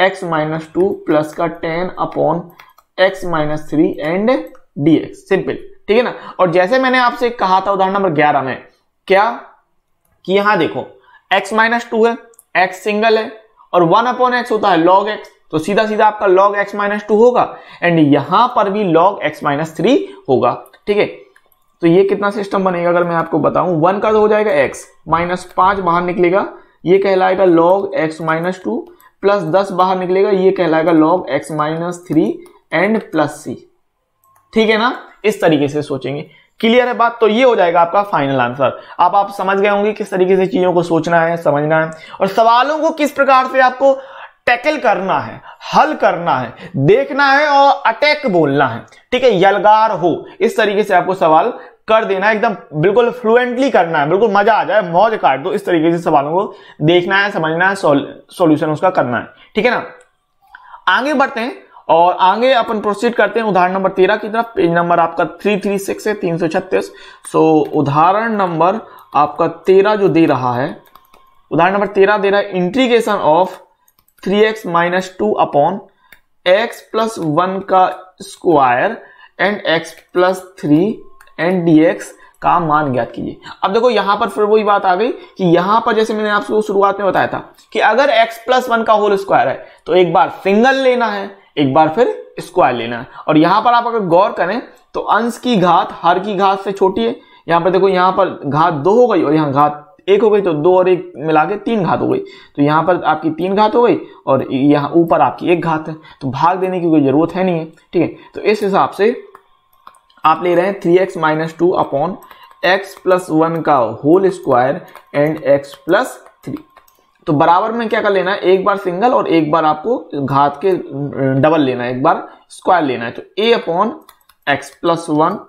x minus two plus का ten upon x minus three and D x simple ठीक है ना और जैसे मैंने आपसे कहा था उदाहरण नंबर ग्यारह में क्या कि यहां देखो एक्स माइनस टू है एक्स सिंगल है और वन अपॉन एक्स होता है लॉग एक्स तो सीधा सीधा आपका लॉग एक्स माइनस टू होगा एंड यहां पर भी लॉग एक्स माइनस थ्री होगा ठीक है तो ये कितना सिस्टम बनेगा अगर मैं आपको बताऊं वन का तो हो जाएगा एक्स माइनस पांच बाहर निकलेगा ये कहलाएगा log x minus two plus दस बाहर निकलेगा ये कहलाएगा log x minus three and plus सी ठीक है ना इस तरीके से सोचेंगे क्लियर है बात तो ये हो जाएगा आपका फाइनल आंसर आप आप समझ गए होंगे किस तरीके से चीजों को सोचना है समझना है और सवालों को किस प्रकार से आपको टैकल करना है हल करना है देखना है और अटैक बोलना है ठीक है यलगार हो इस तरीके से आपको सवाल कर देना एकदम बिल्कुल फ्लुएंटली करना है बिल्कुल मजा आ जाए मौज काट दो इस तरीके से सवालों को देखना है समझना है सॉल्यूशन उसका करना है ठीक है ना आगे बढ़ते हैं और आगे अपन प्रोसीड करते हैं उदाहरण नंबर तेरह की तरफ पेज नंबर आपका थ्री थ्री सिक्स है तीन सौ छत्तीस सो उदाहरण नंबर आपका तेरह जो दे रहा है उदाहरण नंबर तेरह दे रहा है integration of three x minus two upon x plus one का square and x plus three and D x का मान ज्ञात कीजिए अब देखो यहां पर फिर वही बात आ गई कि यहां पर जैसे मैंने आपको शुरुआत में बताया था कि अगर एक्स प्लस वन का होल स्क्वायर है तो एक बार सिंगल लेना है एक बार फिर स्क्वायर लेना है और यहां पर आप अगर गौर करें तो अंश की घात हर की घात से छोटी है यहां पर देखो यहां पर घात दो हो गई और यहां घात एक हो गई तो दो और एक मिला के तीन घात हो गई तो यहाँ पर आपकी तीन घात हो गई और यहाँ ऊपर आपकी एक घात है तो भाग देने की कोई ज़रूरत है नहीं है ठीक है तो इस हिसाब से आप ले रहे हैं three x minus two upon x plus one का whole square and x plus three तो बराबर में क्या कर लेना है एक बार सिंगल और एक बार आपको घात के डबल अं, लेना है एक बार स्क्वायर लेना है तो ए upon x plus one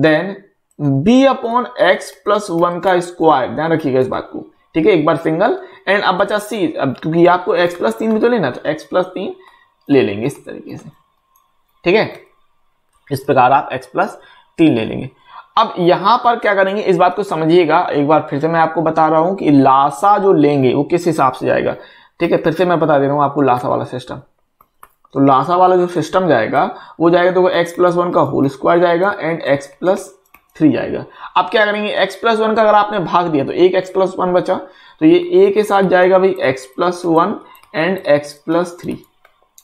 then b upon x plus one का स्क्वायर ध्यान रखिएगा इस बात को ठीक है एक बार सिंगल एंड अब बचा सी अब क्योंकि आपको एक्स प्लस तीन भी तो लेना तो एक्स प्लस तीन ले लेंगे इस तरीके से ठीक है इस प्रकार आप एक्स प्लस तीन ले लेंगे अब यहां पर क्या करेंगे इस बात को समझिएगा एक बार फिर से मैं आपको बता रहा हूं कि लासा जो लेंगे वो किस हिसाब से जाएगा ठीक है फिर से मैं बता दे रहा हूं आपको लासा वाला सिस्टम तो लासा वाला जो सिस्टम जाएगा वो जाएगा तो एक्स प्लस वन का होल स्क्वायर जाएगा एंड एक्स प्लस थ्री जाएगा अब क्या करेंगे एक्स प्लस वन का अगर आपने भाग दिया तो एक एक्स प्लस वन बचा तो ये ए के साथ जाएगा भाई x plus one and x plus three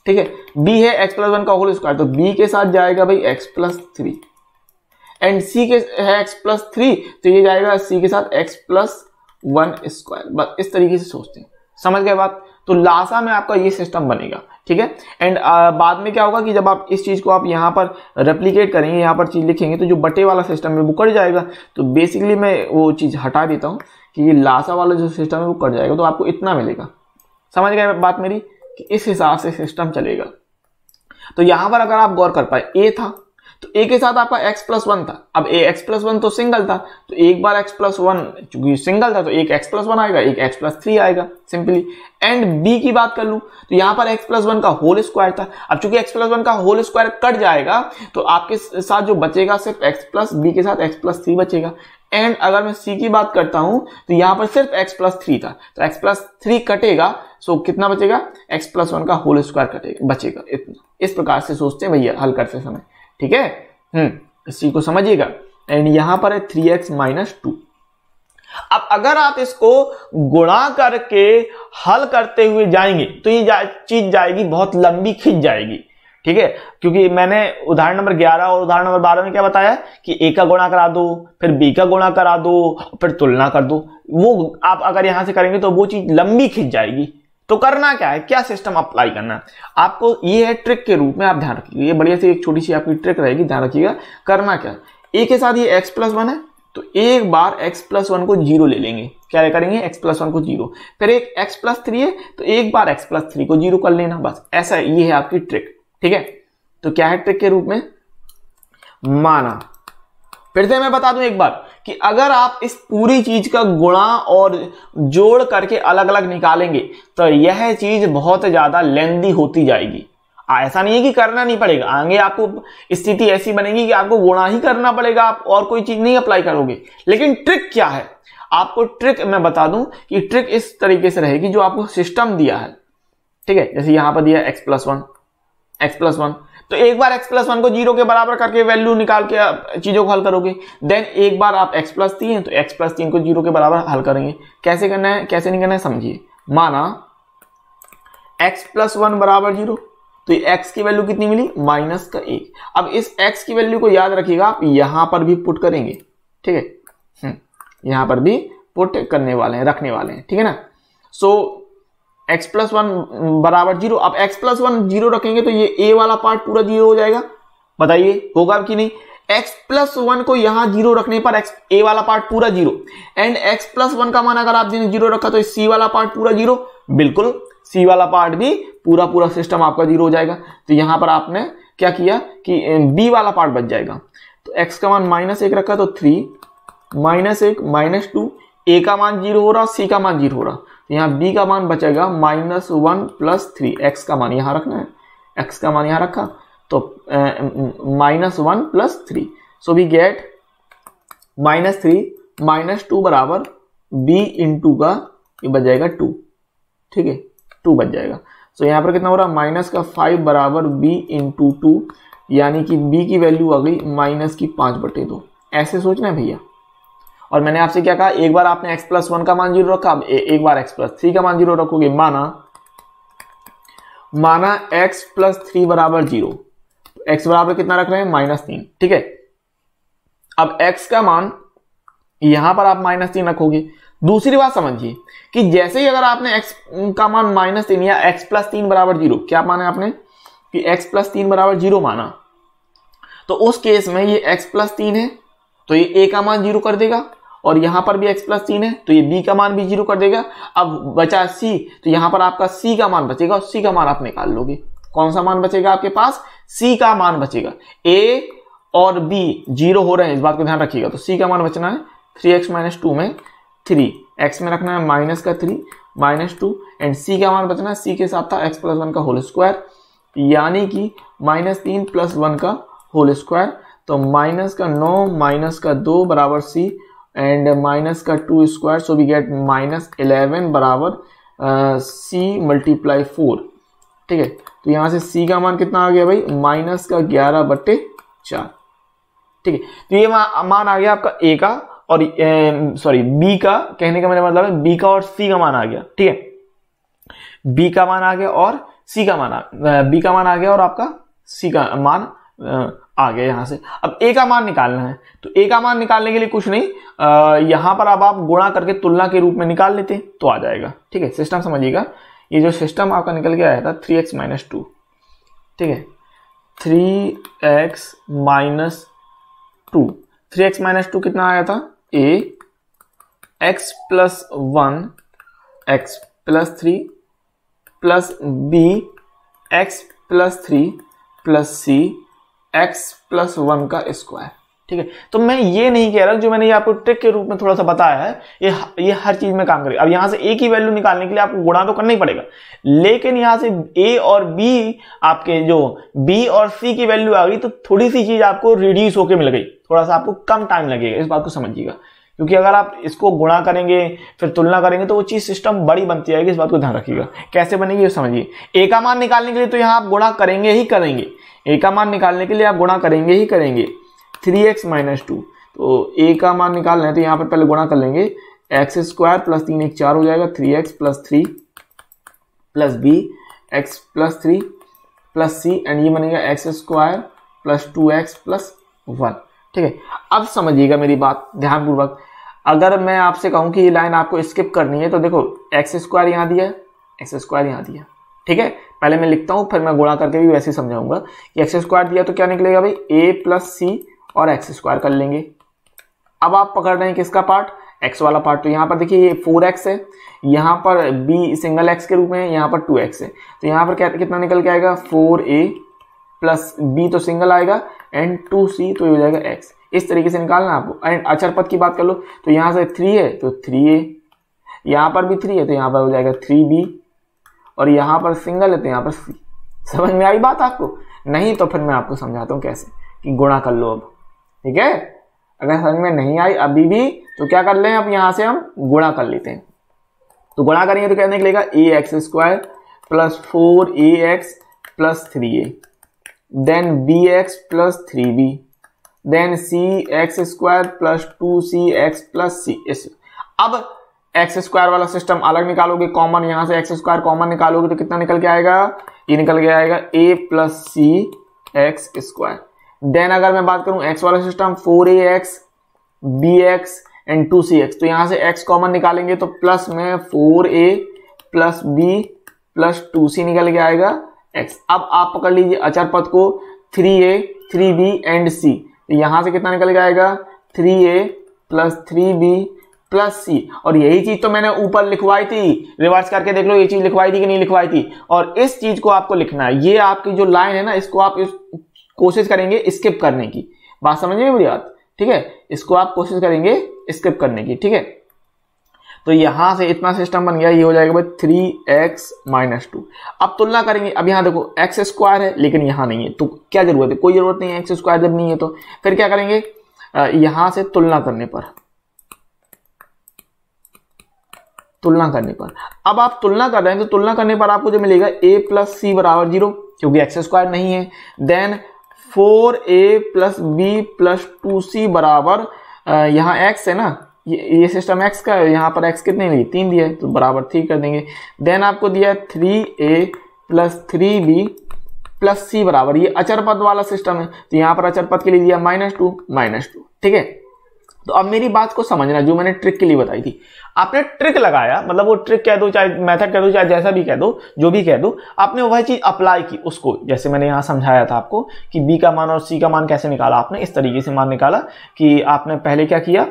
ठीक है बी है एक्स प्लस वन का होल स्क्वायर तो बी के साथ जाएगा भाई x plus three and c के है एक्स प्लस थ्री तो ये जाएगा सी के साथ एक्स प्लस वन स्क्वायर बस इस तरीके से सोचते हैं समझ गए बात तो लासा में आपका ये सिस्टम बनेगा ठीक है एंड uh, बाद में क्या होगा कि जब आप इस चीज़ को आप यहाँ पर रेप्लीकेट करेंगे यहाँ पर चीज़ लिखेंगे तो जो बटे वाला सिस्टम है वो कट जाएगा तो बेसिकली मैं वो चीज़ हटा देता हूँ कि ये लासा वाला जो सिस्टम है वो कट जाएगा तो आपको इतना मिलेगा समझ गए बात मेरी कि इस हिसाब से सिस्टम चलेगा तो यहां पर अगर आप गौर कर पाए ए था तो ए के साथ आपका एक्स प्लस वन था अब ए एक्स प्लस वन तो सिंगल था तो एक बार एक्स प्लस वन चूंकि सिंगल था तो एक एक्स प्लस वन आएगा एक एक्स प्लस थ्री आएगा सिंपली एंड बी की बात कर लू तो यहाँ पर एक्स प्लस वन का होल स्क्वायर था अब चूंकि एक्स प्लस वन का होल स्क्वायर कट जाएगा तो आपके साथ जो बचेगा सिर्फ एक्स प्लस बी के साथ एक्स प्लस थ्री बचेगा एंड अगर मैं सी की बात करता हूं तो यहां पर सिर्फ एक्स प्लस थ्री था तो एक्स प्लस थ्री कटेगा सो कितना बचेगा एक्स प्लस वन का होल स्क्वायर कटेगा बचेगा इतना इस प्रकार से सोचते हैं भैया हल करते समय ठीक है हम्म इसी को समझिएगा एंड यहां पर है थ्री एक्स माइनस टू अब अगर आप इसको गुणा करके हल करते हुए जाएंगे तो ये जा, चीज जाएगी बहुत लंबी खिंच जाएगी ठीक है क्योंकि मैंने उदाहरण नंबर 11 और उदाहरण नंबर 12 में क्या बताया कि ए का गुणा करा दो फिर बी का गुणा करा दो फिर तुलना कर दो वो आप अगर यहां से करेंगे तो वो चीज लंबी खिंच जाएगी तो करना क्या है क्या सिस्टम अप्लाई करना है आपको ये है ट्रिक के रूप में आप ध्यान रखिएगा ये बढ़िया सी एक छोटी सी आपकी ट्रिक रहेगी ध्यान रखिएगा करना क्या है ए के साथ ये एक्स प्लस वन है तो एक बार x प्लस वन को जीरो ले लेंगे क्या करेंगे x प्लस वन को जीरो फिर एक x प्लस थ्री है तो एक बार x प्लस थ्री को जीरो कर लेना बस ऐसा ये है आपकी ट्रिक ठीक है तो क्या है ट्रिक के रूप में माना फिर से मैं बता दूं एक बार कि अगर आप इस पूरी चीज का गुणा और जोड़ करके अलग अलग निकालेंगे तो यह चीज बहुत ज्यादा लेंदी होती जाएगी ऐसा नहीं है कि करना नहीं पड़ेगा आगे आपको स्थिति ऐसी बनेगी कि आपको गुणा ही करना पड़ेगा आप और कोई चीज नहीं अप्लाई करोगे लेकिन ट्रिक क्या है आपको ट्रिक मैं बता दूं कि ट्रिक इस तरीके से रहेगी जो आपको सिस्टम दिया है ठीक है जैसे यहां पर दिया x plus one x plus one तो एक बार x प्लस वन को जीरो के बराबर करके वैल्यू निकाल के आप चीज़ों को हल करोगे देन एक बार आप x प्लस तीन तो x प्लस तीन को जीरो के बराबर हल करेंगे कैसे करना है कैसे नहीं करना है समझिए माना x प्लस वन बराबर जीरो तो ये x की वैल्यू कितनी मिली माइनस का एक अब इस x की वैल्यू को याद रखिएगा आप यहां पर भी पुट करेंगे ठीक है हम्म। यहां पर भी पुट करने वाले हैं रखने वाले हैं ठीक है ना so so, x plus one बराबर जीरो अब x प्लस वन जीरो रखेंगे तो ये ए वाला पार्ट पूरा जीरो हो जाएगा बताइए होगा कि नहीं एक्स प्लस वन को यहां जीरो रखने पर x a वाला पार्ट पूरा zero and x plus one का मान अगर आपने जीरो रखा तो सी वाला पार्ट पूरा जीरो बिल्कुल सी वाला पार्ट भी पूरा पूरा सिस्टम आपका जीरो हो जाएगा तो यहां पर आपने क्या किया कि बी वाला पार्ट बच जाएगा तो एक्स का मान माइनस एक रखा तो थ्री माइनस एक माइनस टू ए का मान जीरो हो रहा सी का मान जीरो हो रहा तो यहाँ b का मान बचेगा minus one plus three x का मान यहाँ रखना है एक्स का मान यहाँ रखा तो minus one plus three so we get minus three minus two बराबर बी इंटू का ये बच जाएगा टू ठीक है टू बच जाएगा सो so, यहाँ पर कितना हो रहा है माइनस का फाइव बराबर बी इन टू यानी कि बी की वैल्यू आ गई माइनस की पाँच बटे दो ऐसे सोचना है भैया और मैंने आपसे क्या कहा एक बार आपने x प्लस वन का मान जीरो रखा ए, एक बार x प्लस थ्री का मान जीरो रखोगे माना माना x प्लस थ्री बराबर जीरो एक्स बराबर कितना रख रहे हैं माइनस तीन ठीक है अब x का मान यहां पर आप माइनस तीन रखोगे दूसरी बात समझिए कि जैसे ही अगर आपने x का मान माइनस तीन या x प्लस तीन बराबर जीरो क्या माना आपने कि x प्लस तीन बराबर जीरो माना तो उस केस में ये x प्लस तीन है तो ये ए का मान जीरो कर देगा और यहां पर भी x प्लस तीन है तो ये b का मान भी जीरो कर देगा अब बचा c तो यहां पर आपका c का मान बचेगा और c का मान आप निकाल लोगे कौन सा मान बचेगा आपके पास c का मान बचेगा a और b जीरो हो रहे हैं इस बात को ध्यान रखिएगा तो c का मान बचना है थ्री एक्स माइनस टू में थ्री एक्स में रखना है माइनस का three minus two and C का मान बचना है सी के साथ था एक्स प्लस वन का होल स्क्वायर यानी कि माइनस तीन प्लस वन का होल स्क्वायर तो माइनस का नौ माइनस का दो बराबर सी एंड माइनस का two square so we get minus eleven बराबर सी मल्टीप्लाई फोर ठीक है तो यहाँ से सी का मान कितना आ गया भाई माइनस का ग्यारह बट्टे चार ठीक है तो ये मान आ गया आपका ए का और सॉरी बी का कहने का मेरा मतलब है बी का और सी का मान आ गया ठीक है बी का मान आ गया और सी का मान आ बी का मान आ गया और आपका सी का मान आ गया यहां से अब ए का मान निकालना है तो ए का मान निकालने के लिए कुछ नहीं यहां पर अब आप गुणा करके तुलना के रूप में निकाल लेते हैं तो आ जाएगा ठीक है सिस्टम समझिएगा ये जो सिस्टम आपका निकल के आया था थ्री एक्स माइनस टू ठीक है three x minus two three x minus two कितना आया था a x plus one x plus three plus B x plus three plus C x plus one का स्क्वायर ठीक है तो मैं ये नहीं कह रहा जो मैंने ये आपको ट्रिक के रूप में थोड़ा सा बताया है ये ये हर चीज में काम करेगा अब यहां से ए की वैल्यू निकालने के लिए आपको गुणा तो करना ही पड़ेगा लेकिन यहां से ए और बी आपके जो बी और सी की वैल्यू आ गई तो थोड़ी सी चीज आपको रिड्यूस होकर मिल गई थोड़ा सा आपको कम टाइम लगेगा इस बात को समझिएगा क्योंकि अगर आप इसको गुणा करेंगे फिर तुलना करेंगे तो वो चीज सिस्टम बड़ी बनती जाएगी इस बात को ध्यान रखिएगा कैसे बनेगी ये समझिए ए का मान निकालने के लिए तो यहाँ आप गुणा करेंगे ही करेंगे ए का मान निकालने के लिए आप गुणा करेंगे ही करेंगे थ्री एक्स माइनस टू तो ए का मान निकालना है तो यहाँ पर पहले गुणा कर लेंगे एक्स स्क्वायर प्लस तीन एक चार हो जाएगा three x plus three plus B x plus three plus C and ये बनेगा x square plus two x plus one ठीक है अब समझिएगा मेरी बात ध्यानपूर्वक अगर मैं आपसे कहूँ कि ये लाइन आपको स्किप करनी है तो देखो एक्स स्क्वायर यहाँ दिया एक्स स्क्वायर यहाँ दिया ठीक है पहले मैं लिखता हूँ फिर मैं गुणा करके भी वैसे समझाऊंगा कि एक्स स्क्वायर दिया तो क्या निकलेगा भाई ए प्लस सी और एक्स स्क्वायर कर लेंगे अब आप पकड़ रहे हैं किसका पार्ट एक्स वाला पार्ट तो यहाँ पर देखिए ये फोर एक्स है यहाँ पर बी सिंगल एक्स के रूप में है यहाँ पर टू एक्स है तो यहाँ पर क्या कितना निकल के आएगा फोर ए प्लस बी तो सिंगल आएगा एंड टू सी तो ये हो जाएगा एक्स इस तरीके से निकालना आपको एंड अचर पद की बात कर लो तो यहाँ से थ्री है तो थ्री ए यहाँ पर भी थ्री है तो यहाँ पर हो जाएगा थ्री बी और यहाँ पर सिंगल लेते हैं तो यहाँ पर सी समझ में आई बात आपको नहीं तो फिर मैं आपको समझाता हूँ कैसे कि गुणा कर लो अब ठीक है अगर समझ में नहीं आई अभी भी तो क्या कर लें अब यहाँ से हम गुणा कर लेते हैं तो गुणा करेंगे तो क्या निकलेगा a x square plus four a x plus three a then b x plus three b then c x square plus two c x plus c अब एक्स स्क्वायर वाला सिस्टम अलग निकालोगे कॉमन यहां से एक्स स्क्वायर कॉमन निकालोगे तो कितना निकल के आएगा ये निकल के आएगा a plus C x square then अगर मैं बात करूं एक्स वाला system four a x B x and two c x तो यहां से एक्स कॉमन निकालेंगे तो प्लस में four a plus b plus two c निकल के आएगा एक्स अब आप पकड़ लीजिए अचर पद को three a three b and c यहां से कितना निकल के आएगा three a plus three b plus c और यही चीज तो मैंने ऊपर लिखवाई थी रिवर्स करके देख लो ये चीज लिखवाई थी कि नहीं लिखवाई थी और इस चीज को आपको लिखना है ये आपकी जो लाइन है ना इसको आप इस कोशिश करेंगे स्किप करने की बात समझ में मेरी बात ठीक है इसको आप कोशिश करेंगे स्किप करने की ठीक है तो यहां से इतना सिस्टम बन गया ये हो जाएगा भाई थ्री एक्स माइनस टू अब तुलना करेंगे अब यहां देखो एक्स स्क्वायर है लेकिन यहां नहीं है तो क्या जरूरत है कोई जरूरत नहीं है एक्स स्क्वायर जब नहीं है तो फिर क्या करेंगे यहां से तुलना करने पर तुलना करने पर अब आप तुलना कर रहे हैं तो तुलना करने पर आपको जो मिलेगा ए प्लस सी बराबर जीरो क्योंकि एक्स स्क्वायर नहीं है then four a plus b plus two c बराबर यहाँ एक्स है ना ये ये सिस्टम एक्स का है यहाँ पर एक्स कितने लिए तीन दिया है तो बराबर थ्री कर देंगे देन आपको दिया है three a plus three b plus सी बराबर ये अचर पद वाला सिस्टम है तो यहाँ पर अचर पद के लिए दिया माइनस टू माइनस टू ठीक है तो अब मेरी बात को समझना जो मैंने ट्रिक के लिए बताई थी आपने ट्रिक लगाया मतलब वो ट्रिक कह दो चाहे मेथड कह दो चाहे जैसा भी कह दो जो भी कह दो आपने वह चीज़ अप्लाई की उसको जैसे मैंने यहाँ समझाया था आपको कि बी का मान और सी का मान कैसे निकाला आपने इस तरीके से मान निकाला कि आपने पहले क्या किया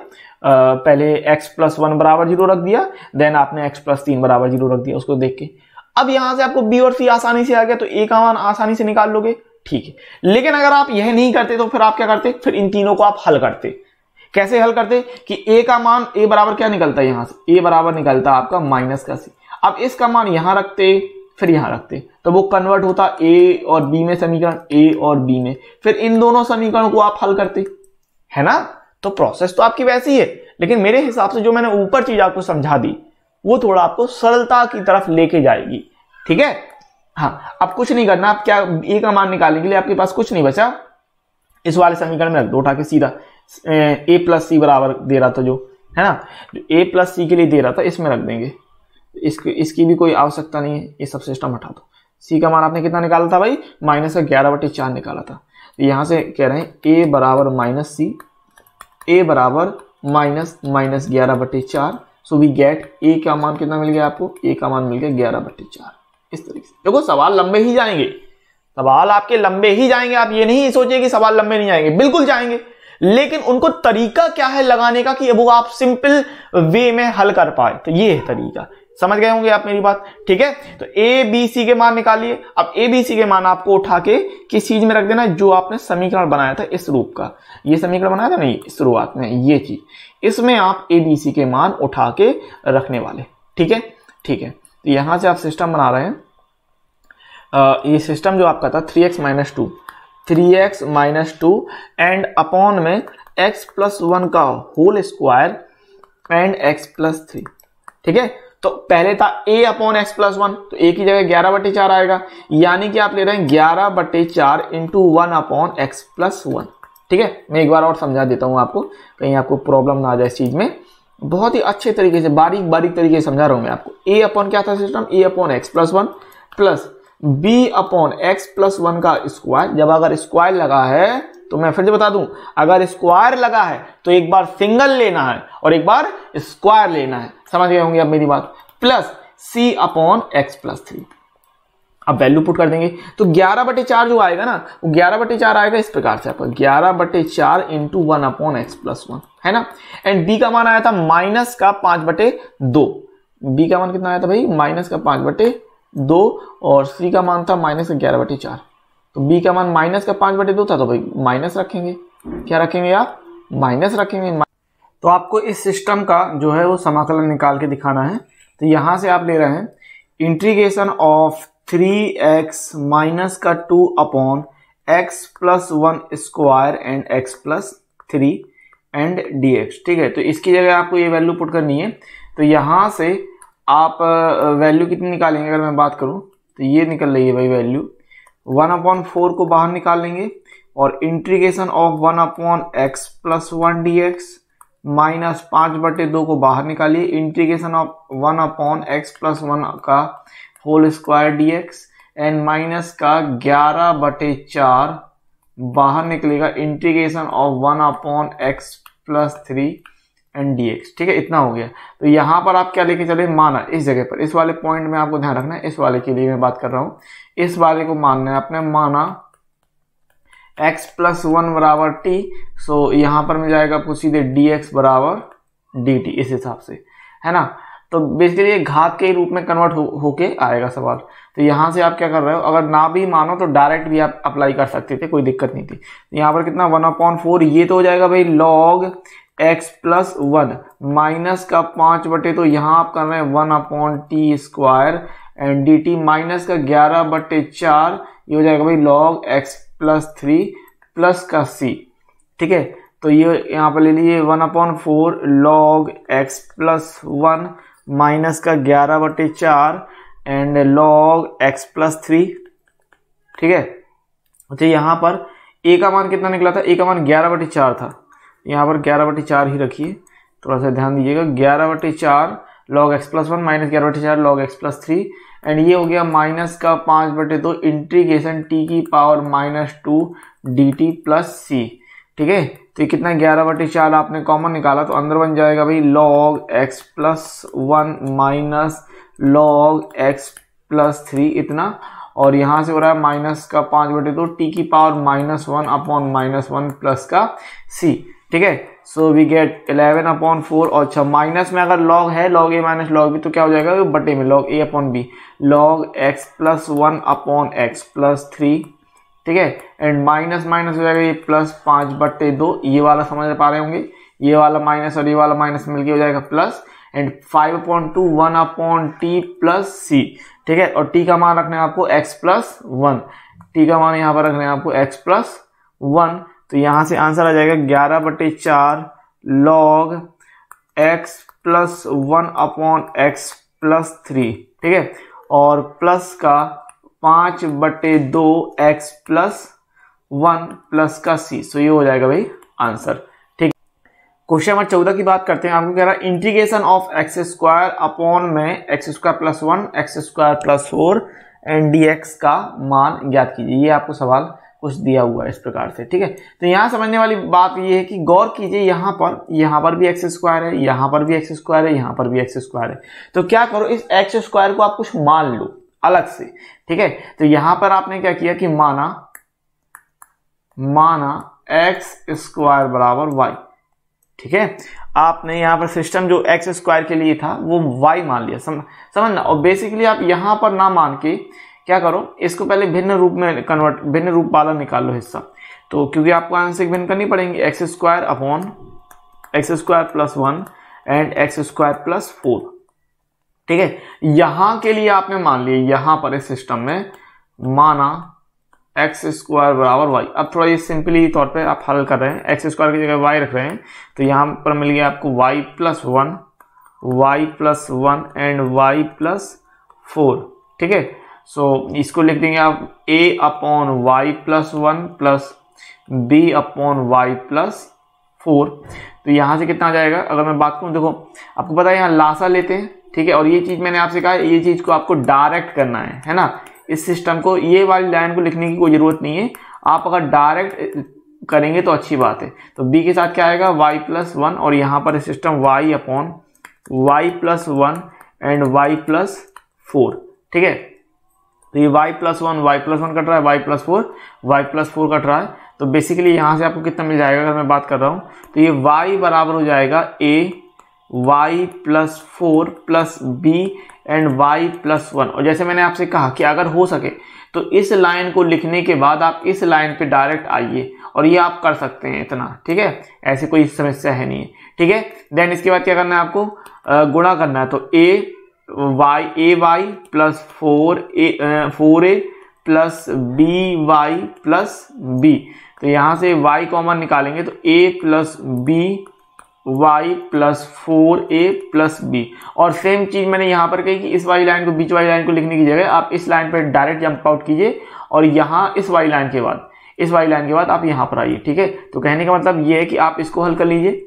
Uh, पहले एक्स प्लस वन बराबर जीरो रख दिया देन आपने एक्स प्लस तीन बराबर जीरो रख दिया उसको देख के अब यहाँ से आपको बी और सी आसानी से आ गया तो ए का मान आसानी से निकाल लोगे ठीक है लेकिन अगर आप यह नहीं करते तो फिर आप क्या करते फिर इन तीनों को आप हल करते कैसे हल करते कि ए का मान ए बराबर क्या निकलता है यहां से ए बराबर निकलता है आपका माइनस का सी अब इसका मान यहां रखते फिर यहां रखते तो वो कन्वर्ट होता ए और बी में समीकरण ए और बी में फिर इन दोनों समीकरणों को आप हल करते है ना तो प्रोसेस तो आपकी वैसी है लेकिन मेरे हिसाब से जो मैंने ऊपर चीज आपको समझा दी वो थोड़ा आपको सरलता की तरफ लेके जाएगी ठीक है हाँ अब कुछ नहीं करना आप क्या ए का मान निकालने के लिए आपके पास कुछ नहीं बचा इस वाले समीकरण में रख दो उठा के सीधा ए प्लस सी बराबर दे रहा था जो है ना जो ए प्लस सी के लिए दे रहा था इसमें रख देंगे इसकी इसकी भी कोई आवश्यकता नहीं है ये सब सिस्टम हटा दो सी का मान आपने कितना निकाला था भाई माइनस का ग्यारह बटे चार निकाला था तो यहाँ से कह रहे हैं ए बराबर माइनस सी ए बराबर माइनस माइनस ग्यारह बटे चार सो वी गेट ए का मान कितना मिल गया आपको ए का मान मिल गया ग्यारह बटे चार इस तरीके से देखो सवाल लंबे ही जाएंगे सवाल आपके लंबे ही जाएंगे आप ये नहीं सोचिए कि सवाल लंबे नहीं जाएंगे बिल्कुल जाएंगे लेकिन उनको तरीका क्या है लगाने का कि वो आप सिंपल वे में हल कर पाए तो ये है तरीका समझ गए होंगे आप मेरी बात ठीक है तो ए बी सी के मान निकालिए अब ए बी सी के मान आपको उठा के किस चीज में रख देना जो आपने समीकरण बनाया था इस रूप का ये समीकरण बनाया था नहीं शुरुआत में ये चीज इसमें आप ए बी सी के मान उठा के रखने वाले ठीक है ठीक है तो यहां से आप सिस्टम बना रहे हैं आ, ये सिस्टम जो आपका था three x minus two three x minus two and upon में एक्स प्लस वन का whole square and x plus three ठीक है तो पहले था a upon x plus one तो a की जगह ग्यारह बटे चार आएगा यानी कि आप ले रहे हैं ग्यारह बटे चार into one upon x plus one ठीक है मैं एक बार और समझा देता हूँ आपको कहीं आपको प्रॉब्लम ना आ जाए इस चीज में बहुत ही अच्छे तरीके से बारीक बारीक तरीके से समझा रहा हूँ मैं आपको a अपॉन क्या था system a upon x plus one plus b upon x plus one का स्क्वायर जब अगर स्क्वायर लगा है तो मैं फिर से बता दूं अगर स्क्वायर लगा है तो एक बार सिंगल लेना है और एक बार स्क्वायर लेना है समझ गए होंगे अब मेरी बात plus c upon x plus three अब वैल्यू पुट कर देंगे तो 11 बटे चार जो आएगा ना वो 11 बटे चार आएगा इस प्रकार से आपका ग्यारह बटे चार into one upon x plus one है ना एंड बी का मान आया था माइनस का पांच बटे दो बी का मान कितना आया था भाई माइनस का पांच बटे दो और सी का मान था माइनस ग्यारह बटे चार तो बी का मान माइनस का पांच बटे दो था तो भाई माइनस रखेंगे क्या रखेंगे आप माइनस रखेंगे तो आपको इस सिस्टम का जो है वो समाकलन निकाल के दिखाना है तो यहां से आप ले रहे हैं integration of three x minus का two upon x plus one square and x plus three and D x ठीक है तो इसकी जगह आपको ये वैल्यू पुट करनी है तो यहां से आप वैल्यू कितनी निकालेंगे अगर मैं बात करूँ तो ये निकल रही है भाई वैल्यू वन अपॉन फोर को बाहर निकाल लेंगे और integration of one upon x plus one D x minus पाँच बटे दो को बाहर निकालिए integration of one upon x plus one का whole square d x and minus का ग्यारह बटे चार बाहर निकलेगा integration of one upon x plus three and d x ठीक है इतना हो गया तो यहाँ पर आप क्या लेके चले माना इस जगह पर इस वाले पॉइंट में आपको ध्यान रखना है इस वाले के लिए मैं बात कर रहा हूँ इस वाले को मानना है आपने माना x प्लस वन बराबर टी सो यहाँ पर मिल जाएगा आपको सीधे डी एक्स बराबर डी टी इस हिसाब से है ना तो बेसिकली ये घात के रूप में कन्वर्ट होके हो आएगा सवाल तो यहाँ से आप क्या कर रहे हो अगर ना भी मानो तो डायरेक्ट भी आप अप्लाई कर सकते थे कोई दिक्कत नहीं थी यहाँ पर कितना वन अपॉन फोर ये तो हो जाएगा भाई log x plus one minus का पांच बटे तो यहां आप कर रहे हैं one upon T square and D T minus का ग्यारह बटे चार ये हो जाएगा भाई log x plus three plus का सी ठीक है तो ये यहाँ पर ले लीजिए one upon four log x plus one minus का ग्यारह बटे चार and log x plus three ठीक है तो यहाँ पर ए का मान कितना निकला था ए का मान ग्यारह बटे चार था यहाँ पर ग्यारह बटे चार ही रखिए थोड़ा सा ध्यान दीजिएगा ग्यारह बटे चार log x plus one minus ग्यारह बटे चार log x plus three and ये हो गया माइनस का पाँच बटे दो इंट्रीगेशन टी की power minus two d t plus सी ठीक है तो ये कितना ग्यारह बटे चार आपने कॉमन निकाला तो अंदर बन जाएगा भाई log x plus one minus log x plus three इतना और यहाँ से हो रहा है माइनस का पाँच बटे दो टी की power minus one upon minus one plus का सी ठीक है so we get eleven upon four और अच्छा माइनस में अगर लॉग है log A minus log B तो क्या हो जाएगा बटे में log A upon B log x plus one upon x plus three ठीक है एंड माइनस माइनस हो जाएगा ये प्लस पाँच बटे दो ये वाला समझ पा रहे होंगे ये वाला माइनस और ये वाला माइनस मिलके हो जाएगा plus and five upon two one upon t plus सी ठीक है और टी का मान रखना है आपको एक्स प्लस वन टी का मान यहाँ पर रखना है आपको एक्स प्लस वन तो यहाँ से आंसर आ जाएगा ग्यारह बटे चार log x plus one upon x plus three ठीक है और प्लस का पाँच बटे दो एक्स प्लस वन प्लस का सी सो ये हो जाएगा भाई आंसर ठीक क्वेश्चन नंबर चौदह की बात करते हैं आपको कह रहा है integration of x square upon में x square plus one x square plus four and D x का मान ज्ञात कीजिए ये आपको सवाल कुछ दिया हुआ है इस प्रकार से ठीक है तो यहाँ समझने वाली बात ये है कि गौर कीजिए यहाँ पर यहाँ पर भी एक्स स्क्वायर है यहाँ पर भी एक्स स्क्वायर है यहाँ पर भी एक्स स्क्वायर है तो क्या करो इस एक्स स्क्वायर को आप कुछ मान लो अलग से ठीक है तो यहाँ पर आपने क्या किया कि माना माना एक्स स्क्वायर बराबर वाई ठीक है आपने यहाँ पर सिस्टम जो एक्स स्क्वायर के लिए था वो वाई मान लिया समझना और बेसिकली आप यहाँ पर ना मान के क्या करो इसको पहले भिन्न रूप में कन्वर्ट भिन्न रूप वाला निकाल लो हिस्सा तो क्योंकि आपको आंशिक भिन्न करनी पड़ेंगे x square upon x square plus one and x square plus four ठीक है यहां के लिए आपने मान लिया यहां पर इस सिस्टम में माना एक्स स्क्वायर बराबर वाई अब थोड़ा ये सिंपली तौर पे आप हल कर रहे हैं एक्स स्क्वायर की जगह वाई रख रहे हैं तो यहाँ पर मिल गया आपको y plus one y plus one and y plus four ठीक है सो so, इसको लिख देंगे आप a upon y plus one plus B upon y plus four तो यहाँ से कितना आ जाएगा अगर मैं बात करूँ देखो आपको पता है यहाँ लासा लेते हैं ठीक है और ये चीज़ मैंने आपसे कहा ये चीज़ को आपको डायरेक्ट करना है है ना इस सिस्टम को ये वाली लाइन को लिखने की कोई ज़रूरत नहीं है आप अगर डायरेक्ट करेंगे तो अच्छी बात है तो बी के साथ क्या आएगा वाई प्लस वन और यहाँ पर system y upon y plus one and y plus four ठीक है तो ये y plus one y plus one cut रहा है y plus four y plus four cut रहा है तो बेसिकली यहाँ से आपको कितना मिल जाएगा अगर मैं बात कर रहा हूँ तो ये y बराबर हो जाएगा a y plus four plus B and y plus one और जैसे मैंने आपसे कहा कि अगर हो सके तो इस लाइन को लिखने के बाद आप इस लाइन पे डायरेक्ट आइए और ये आप कर सकते हैं इतना ठीक है ऐसी कोई समस्या है नहीं है ठीक है देन इसके बाद क्या करना है आपको गुणा करना है तो a y a y plus four a four a plus b y plus b तो यहाँ से वाई कॉमन निकालेंगे तो a plus b y plus four a plus B और सेम चीज़ मैंने यहाँ पर कही कि इस वाई लाइन को बीच वाई लाइन को लिखने की जगह आप इस लाइन पर डायरेक्ट जंप आउट कीजिए और यहाँ इस वाई लाइन के बाद इस वाई लाइन के बाद आप यहाँ पर आइए ठीक है तो कहने का मतलब ये है कि आप इसको हल कर लीजिए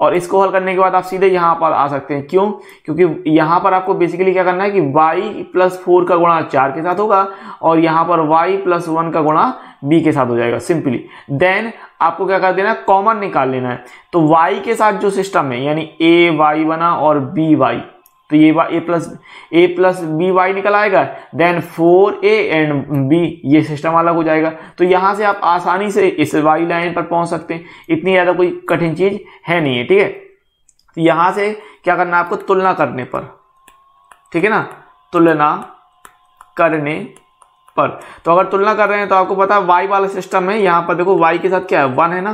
और इसको हल करने के बाद आप सीधे यहाँ पर आ सकते हैं क्यों क्योंकि यहाँ पर आपको बेसिकली क्या करना है कि y प्लस फोर का गुणा चार के साथ होगा और यहाँ पर y प्लस वन का गुणा b के साथ हो जाएगा सिंपली देन आपको क्या कर देना है कॉमन निकाल लेना है तो y के साथ जो सिस्टम है यानी ए वाई बना और बी वाई तो ये a plus A plus b y निकल आएगा then four a and b ये सिस्टम अलग हो जाएगा तो यहाँ से आप आसानी से इस वाई लाइन पर पहुँच सकते हैं इतनी ज़्यादा कोई कठिन चीज़ है नहीं है ठीक है तो यहाँ से क्या करना आपको तुलना करने पर ठीक है ना तुलना करने पर तो अगर तुलना कर रहे हैं तो आपको पता है वाई वाला सिस्टम है यहाँ पर देखो वाई के साथ क्या है वन है ना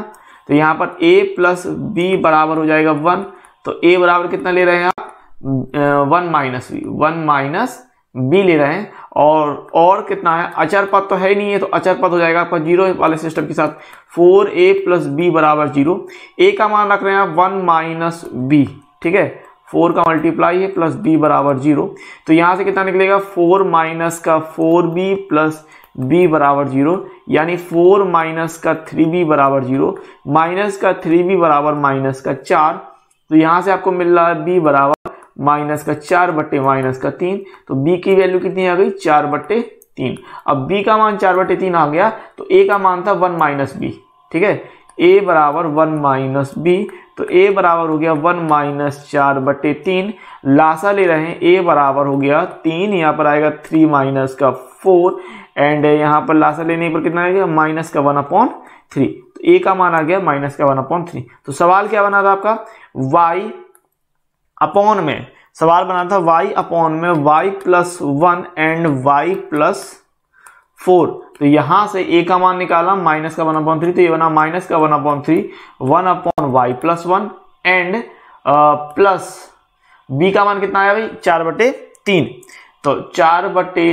तो यहाँ पर ए प्लस बी बराबर हो जाएगा वन तो ए बराबर कितना ले रहे हैं आप one minus v one minus b ले रहे हैं और और कितना है अचर पद तो है नहीं है तो अचर पद हो जाएगा आपका जीरो वाले सिस्टम के साथ फोर ए प्लस बी बराबर जीरो ए का मान रख रहे हैं आप वन माइनस बी ठीक है फोर का मल्टीप्लाई है प्लस बी बराबर जीरो तो यहाँ से कितना निकलेगा फोर माइनस का फोर बी प्लस बी बराबर जीरो यानी फोर माइनस का थ्री बी बराबर जीरो माइनस का थ्री बी बराबर माइनस का चार तो यहाँ से आपको मिल रहा है बी बराबर माइनस का चार बट्टे माइनस का तीन तो बी की वैल्यू कितनी आ गई चार बट्टे तीन अब बी का मान चार बटे तीन आ गया तो ए का मान था वन माइनस बी ठीक है ए बराबर वन माइनस बी तो ए बराबर हो गया वन माइनस चार बटे तीन लासा ले रहे हैं ए बराबर हो गया तीन यहाँ पर आएगा थ्री माइनस का फोर एंड यहाँ पर लासा लेने पर कितना आएगा माइनस का वन अपॉन थ्री तो ए का मान आ गया माइनस का वन अपॉन थ्री तो सवाल क्या बना था आपका वाई अपॉन में सवाल बना था वाई अपॉन में y plus one and y plus four तो यहां से ए का मान निकाला माइनस का वन अपॉन थ्री तो ये बना माइनस का one upon three one upon y plus one and plus B का मान कितना आया भाई चार बटे तीन तो चार बटे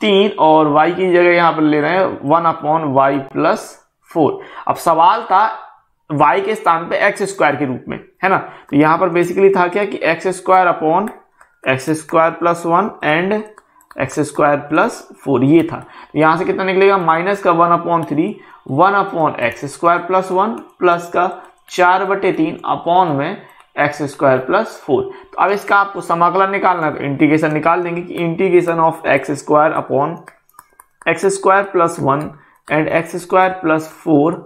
तीन और वाई की जगह यहां पर ले रहे हैं one upon y plus four अब सवाल था y के स्थान पे एक्स स्क्वायर के रूप में है ना तो यहां पर बेसिकली था क्या कि x square upon x square plus one and x square plus four ये था तो यहां से कितना निकलेगा माइनस का one upon three one upon x square plus one plus का चार बटे तीन अपॉन में एक्स स्क्वायर प्लस फोर तो अब इसका आपको समाकलन निकालना है तो इंटीग्रेशन निकाल देंगे कि integration of x square upon x square plus one and x square plus four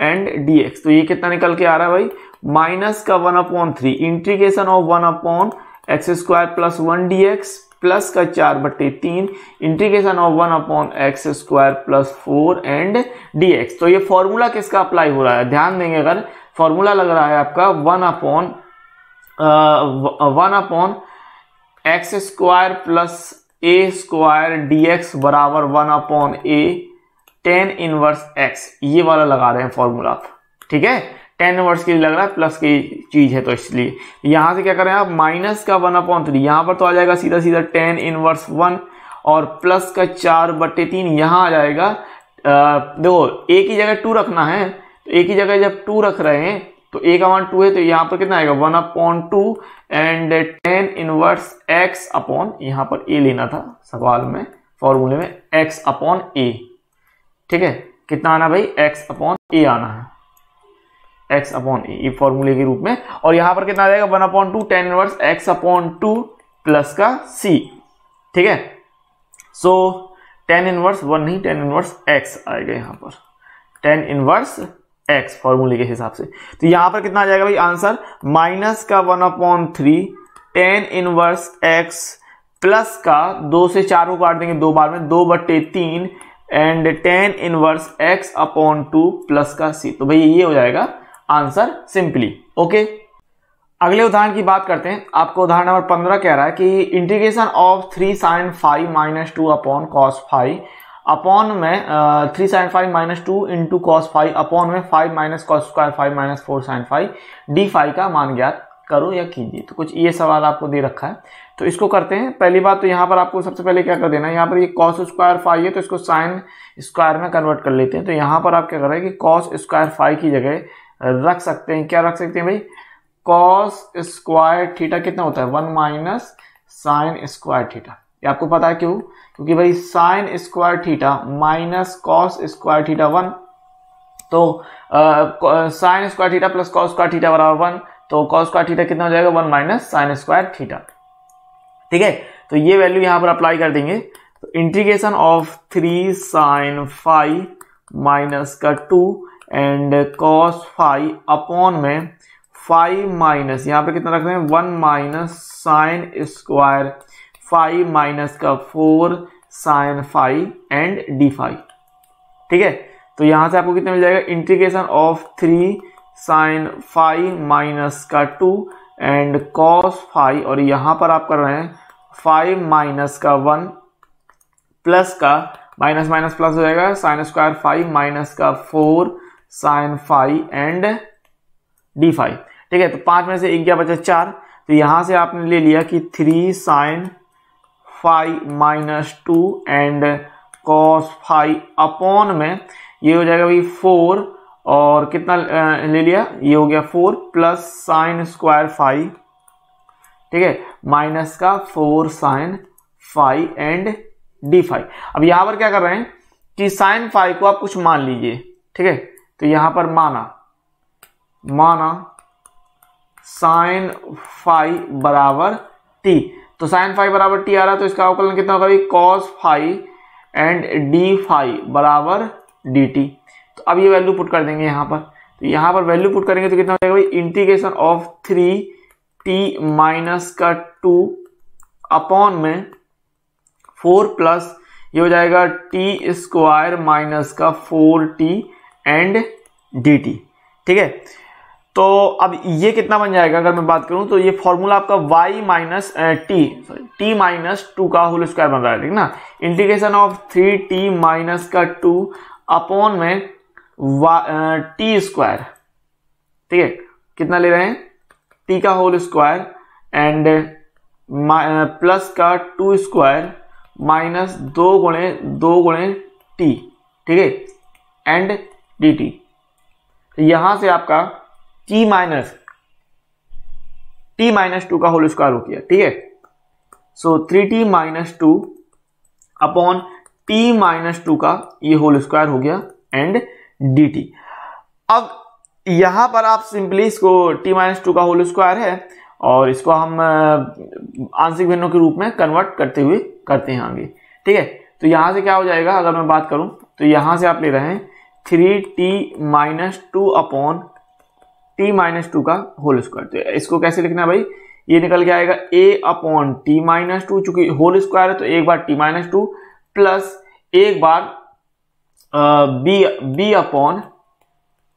and dx तो ये कितना निकल के आ रहा है भाई माइनस का one upon three integration of one upon x square plus one D x plus का चार बटे तीन integration of one upon x square plus four and dx तो ये फॉर्मूला किसका अप्लाई हो रहा है ध्यान देंगे अगर फॉर्मूला लग रहा है आपका one upon one upon x square plus a square d x बराबर one upon a tan inverse x ये वाला लगा रहे हैं फॉर्मूला आप ठीक है टेन इनवर्स के लिए लग रहा है प्लस की चीज़ है तो इसलिए यहां से क्या करें आप माइनस का वन अपॉन थ्री यहां पर तो आ जाएगा सीधा सीधा टेन इनवर्स वन और प्लस का चार बटे तीन यहां आ जाएगा आ, देखो एक ही जगह टू रखना है तो एक ही जगह जब टू रख रहे हैं तो ए का वन टू है तो यहाँ पर कितना आएगा one upon two and ten inverse x upon यहाँ पर ए लेना था सवाल में फॉर्मूले में एक्स अपॉन ए ठीक है कितना आना भाई एक्स अपॉन ए आना है एक्स अपॉन ए फॉर्मूले के रूप में और यहां पर कितना आ जाएगा one upon two tan inverse x upon two plus का सी ठीक है सो टेन इनवर्स वन नहीं टेन इनवर्स x आएगा यहां पर टेन इनवर्स एक्स फॉर्मूले के हिसाब से तो यहां पर कितना आ जाएगा भाई आंसर माइनस का one upon three ten inverse x plus का दो से चार को काट देंगे दो बार में दो बटे तीन and ten inverse x upon two plus का सी तो भैया ये हो जाएगा आंसर सिंपली ओके अगले उदाहरण की बात करते हैं आपको उदाहरण नंबर पंद्रह कह रहा है कि integration of three sine five minus two upon cos five upon में three sine five minus two into cos five upon में five minus cos square five minus four sine five d five का मान ज्ञात करो या कीजिए तो कुछ ये सवाल आपको दे रखा है तो इसको करते हैं पहली बात तो यहाँ पर आपको सबसे पहले क्या कर देना है यहाँ पर ये कॉस स्क्वायर फाइव है तो इसको साइन स्क्वायर में कन्वर्ट कर लेते हैं तो यहाँ पर आप क्या कर रहे हैं कि कॉस स्क्वायर फाइव की जगह रख सकते हैं क्या रख सकते हैं भाई कॉस स्क्वायर थीटा कितना होता है one minus sine square theta ये आपको पता है क्यों क्योंकि भाई sine square theta minus cos square theta one तो sine square theta plus cos square theta बराबर वन तो कॉस स्क्वायर थीटा कितना हो जाएगा one minus sine square theta ठीक है तो ये वैल्यू यहां पर अप्लाई कर देंगे तो integration of three sine five minus का two and cos five upon में फाइव माइनस यहां पर कितना रख रहे हैं one minus sine square five minus का four sine five and d five ठीक है तो यहां से आपको कितना मिल जाएगा integration of three sine five minus का टू एंड कॉस फाइव और यहाँ पर आप कर रहे हैं फाइव माइनस का वन प्लस का माइनस माइनस प्लस हो जाएगा साइन स्क्वायर फाइव माइनस का four sine five and d five ठीक है तो पाँच में से एक गया बचा चार तो यहाँ से आपने ले लिया कि three sine five minus two and cos five upon में ये हो जाएगा भाई फोर और कितना ले लिया ये हो गया four plus sine square five ठीक है माइनस का four sine five and d five अब यहां पर क्या कर रहे हैं कि साइन फाइव को आप कुछ मान लीजिए ठीक है तो यहां पर माना माना साइन फाइव बराबर टी तो साइन फाइव बराबर टी आ रहा है तो इसका अवकलन कितना होगा cos five and d five बराबर डी टी तो अब ये वैल्यू पुट कर देंगे यहाँ पर तो यहाँ पर वैल्यू पुट करेंगे तो कितना हो जाएगा भाई integration of three t minus का टू अपॉन में फोर प्लस ये हो जाएगा टी स्क्वायर माइनस का four t and D t ठीक है तो अब ये कितना बन जाएगा अगर मैं बात करूं तो ये फॉर्मूला आपका y minus t sorry t minus two का होल स्क्वायर बन रहा है ठीक ना integration of three t minus का टू अपॉन में टी स्क्वायर ठीक है कितना ले रहे हैं टी का होल स्क्वायर एंड प्लस का टू स्क्वायर माइनस दो गुणे दो गुणे टी ठीक है एंड डी टी यहां से आपका t minus t minus two का होल स्क्वायर हो गया ठीक है so three t minus two upon t minus two का ये होल स्क्वायर हो गया एंड डी अब यहाँ पर आप सिंपली इसको टी माइनस टू का होल स्क्वायर है और इसको हम आंशिक भिन्नों के रूप में कन्वर्ट करते हुए करते हैं आगे ठीक है तो यहाँ से क्या हो जाएगा अगर मैं बात करूँ तो यहाँ से आप ले रहे हैं three t minus two upon t minus two का होल स्क्वायर तो इसको कैसे लिखना है भाई ये निकल के आएगा ए अपॉन टी माइनस टू चूंकि होल स्क्वायर है तो एक बार टी माइनस टू प्लस एक बार b b upon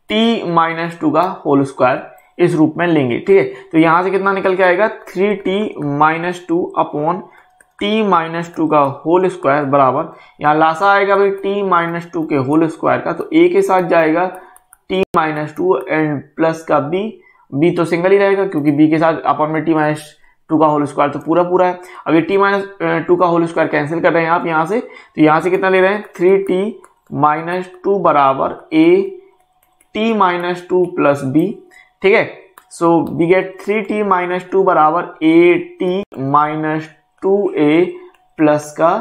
t minus two का होल स्क्वायर इस रूप में लेंगे ठीक है तो यहां से कितना निकल के आएगा three t minus two upon t minus two का होल स्क्वायर बराबर यहां लासा आएगा भाई टी माइनस टू के होल स्क्वायर का तो ए के साथ जाएगा t minus two and plus का बी बी तो सिंगल ही रहेगा क्योंकि बी के साथ अपन में टी माइनस टू का होल स्क्वायर तो पूरा पूरा है अब ये टी माइनस टू का होल स्क्वायर कैंसिल कर रहे हैं आप यहां से तो यहां से कितना ले रहे हैं थ्री टी माइनस टू बराबर a t minus two plus b ठीक है so we get three t minus two बराबर a t minus two A plus का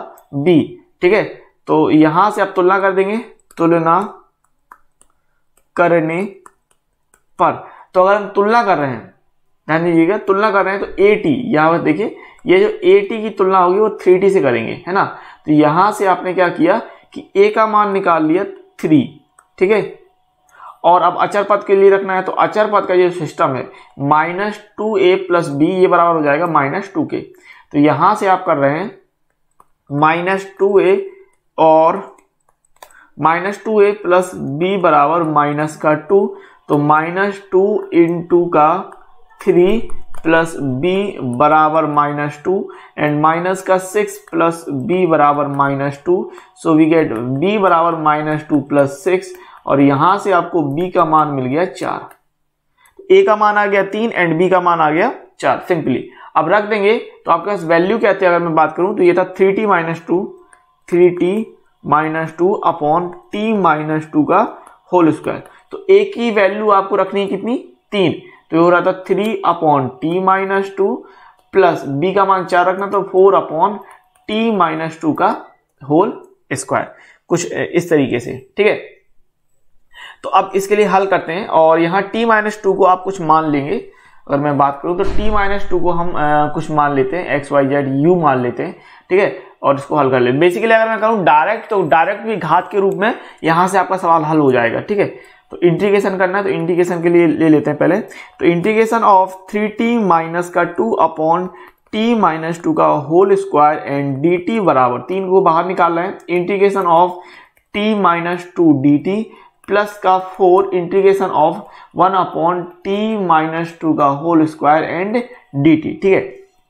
बी ठीक है तो यहां से आप तुलना कर देंगे तुलना करने पर तो अगर हम तुलना कर रहे हैं ध्यान दीजिएगा तुलना कर रहे हैं तो ए टी यहां पर देखिए ये जो ए टी की तुलना होगी वो थ्री टी से करेंगे है ना तो यहां से आपने क्या किया कि ए का मान निकाल लिया थ्री ठीक है और अब अचर पद के लिए रखना है तो अचर पद का ये सिस्टम है माइनस टू ए प्लस बी ये बराबर हो जाएगा माइनस टू के तो यहां से आप कर रहे हैं माइनस टू ए और माइनस टू ए प्लस बी बराबर माइनस का टू तो माइनस टू इन टू का थ्री प्लस बी बराबर माइनस टू एंड माइनस का सिक्स प्लस बी बराबर minus two so we get B बराबर माइनस टू प्लस सिक्स और यहां से आपको बी का मान मिल गया चार ए का मान आ गया तीन एंड बी का मान आ गया चार सिंपली अब रख देंगे तो आपके पास वैल्यू क्या थी अगर मैं बात करूं तो ये था three t minus two three t minus two upon t minus two का होल स्क्वायर तो ए की वैल्यू आपको रखनी है कितनी तीन तो ये हो रहा था three upon t minus two plus B का मान चार रखना तो four upon t minus two का होल स्क्वायर कुछ इस तरीके से ठीक है तो अब इसके लिए हल करते हैं और यहां टी माइनस टू को आप कुछ मान लेंगे अगर मैं बात करूं तो टी माइनस टू को हम आ, कुछ मान लेते हैं एक्स वाई जेड यू मान लेते हैं ठीक है और इसको हल कर लेते बेसिकली अगर मैं करूं डायरेक्ट तो डायरेक्ट भी घात के रूप में यहां से आपका सवाल हल हो जाएगा ठीक है तो इंटीग्रेशन करना है तो इंटीग्रेशन के लिए ले लेते हैं पहले तो integration of three t minus का two upon t minus two का whole square and D t बराबर तीन को बाहर निकालना है integration of t minus two d t plus का four integration of one upon t minus two का whole square and D t ठीक है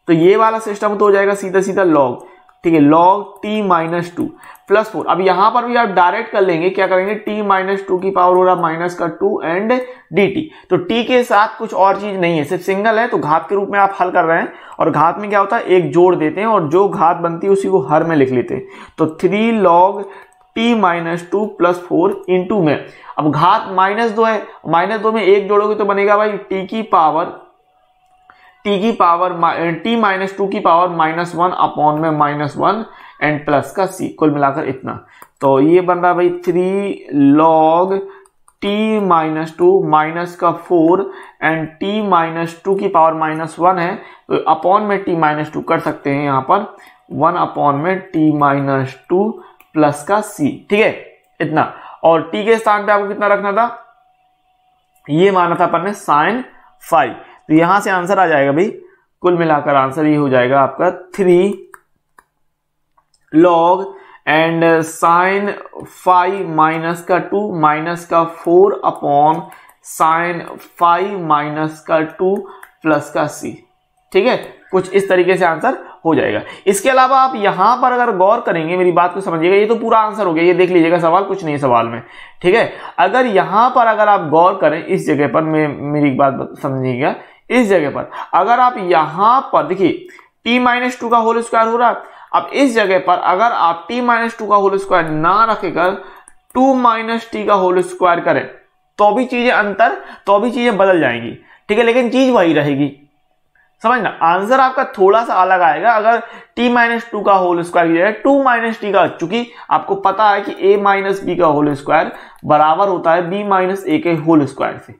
तो ये वाला सिस्टम तो हो जाएगा सीधा सीधा लॉग ठीक है log T minus two plus four अब यहां पर भी आप डायरेक्ट कर लेंगे क्या करेंगे टी माइनस टू की पावर हो रहा माइनस का टू एंड डी टी तो टी के साथ कुछ और चीज नहीं है सिर्फ सिंगल है तो घात के रूप में आप हल कर रहे हैं और घात में क्या होता है एक जोड़ देते हैं और जो घात बनती है उसी को हर में लिख लेते हैं तो three log T minus two plus four into में अब घात माइनस दो है माइनस दो में एक जोड़ोगे तो बनेगा भाई टी की पावर टी की पावर टी माइनस टू की पावर माइनस वन अपॉन में माइनस वन एंड प्लस का सी कुल मिलाकर इतना तो ये बन रहा भाई three log T minus two minus का four and t minus two की पावर माइनस वन है तो अपॉन में टी माइनस टू कर सकते हैं यहाँ पर वन अपॉन में टी माइनस टू प्लस का सी ठीक है इतना और टी के स्थान पे आपको कितना रखना था ये माना था अपन ने साइन फाइव तो यहां से आंसर आ जाएगा भाई कुल मिलाकर आंसर ये हो जाएगा आपका three log and sine five minus का टू माइनस का four upon sine five minus का टू प्लस का सी ठीक है कुछ इस तरीके से आंसर हो जाएगा इसके अलावा आप यहां पर अगर गौर करेंगे मेरी बात को समझिएगा ये तो पूरा आंसर हो गया ये देख लीजिएगा सवाल कुछ नहीं सवाल में ठीक है अगर यहां पर अगर आप गौर करें इस जगह पर मैं मेरी बात समझिएगा इस जगह पर अगर आप यहां पर देखिए टी माइनस टू का होल स्क्वायर हो रहा है अब इस जगह पर अगर आप टी माइनस टू का होल स्क्वायर ना रखेकर टू माइनस टी का होल स्क्वायर करें तो भी चीजें अंतर तो भी चीजें बदल जाएंगी ठीक है लेकिन चीज वही रहेगी समझना आंसर आपका थोड़ा सा अलग आएगा अगर t माइनस टू का होल स्क्वायर की जगह टू माइनस टी का चूंकि आपको पता है कि a माइनस बी का होल स्क्वायर बराबर होता है b माइनस ए के होल स्क्वायर से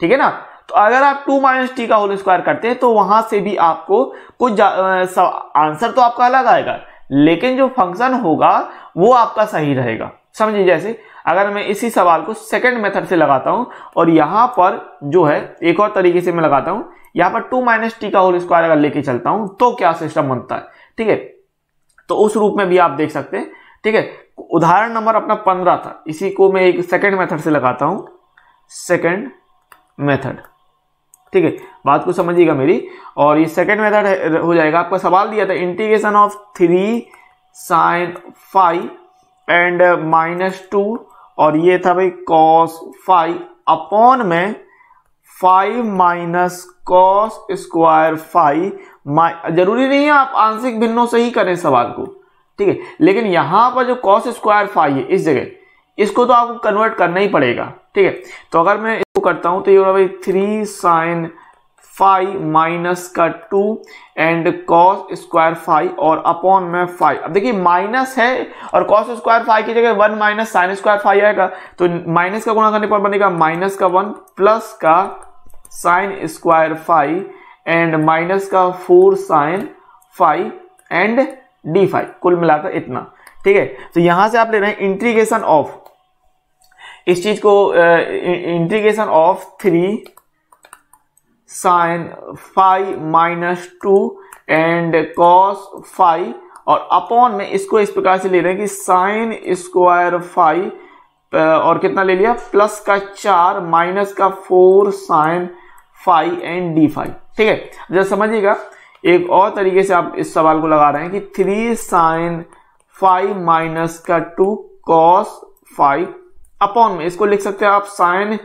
ठीक है ना तो अगर आप टू माइनस टी का होल स्क्वायर करते हैं तो वहां से भी आपको कुछ आंसर तो आपका अलग आएगा लेकिन जो फंक्शन होगा वो आपका सही रहेगा समझिए जैसे अगर मैं इसी सवाल को सेकंड मेथड से लगाता हूं और यहां पर जो है एक और तरीके से मैं लगाता हूं यहां पर टू माइनस टी का होल स्क्वायर अगर लेके चलता हूं तो क्या सिस्टम बनता है ठीक है तो उस रूप में भी आप देख सकते हैं ठीक है उदाहरण नंबर अपना पंद्रह था इसी को मैं एक सेकेंड मेथड से लगाता हूं सेकेंड मेथड ठीक है बात को समझिएगा मेरी और ये सेकेंड मेथड हो जाएगा आपका सवाल दिया था integration of three sine five and minus two और ये था भाई कॉस फाइव अपॉन में five minus cos square five जरूरी नहीं है आप आंशिक भिन्नों से ही करें सवाल को ठीक है लेकिन यहां पर जो कॉस स्क्वायर फाइव है इस जगह इसको तो आपको कन्वर्ट करना ही पड़ेगा ठीक है तो अगर मैं तो करता हूं तो ये भाई थ्री साइन फाइव माइनस का two and cos square five और अपॉन में फाइव अब देखिए माइनस है और कॉस स्क्वायर फाइव की जगह one minus sine square five आएगा तो माइनस का गुणा करने पर बनेगा माइनस का वन प्लस का sine square five and minus का four sine five and d five कुल मिलाकर इतना ठीक है तो यहां से आप ले रहे हैं इंट्रीगेशन ऑफ इस चीज को integration of three sine five minus two and cos five और अपॉन में इसको इस प्रकार से ले रहे हैं कि साइन स्क्वायर फाइव और कितना ले लिया प्लस का चार माइनस का four sine five and d five ठीक है जब समझिएगा एक और तरीके से आप इस सवाल को लगा रहे हैं कि थ्री साइन फाइव माइनस का टू कॉस फाइव अपॉन में इसको लिख सकते हैं आप साइन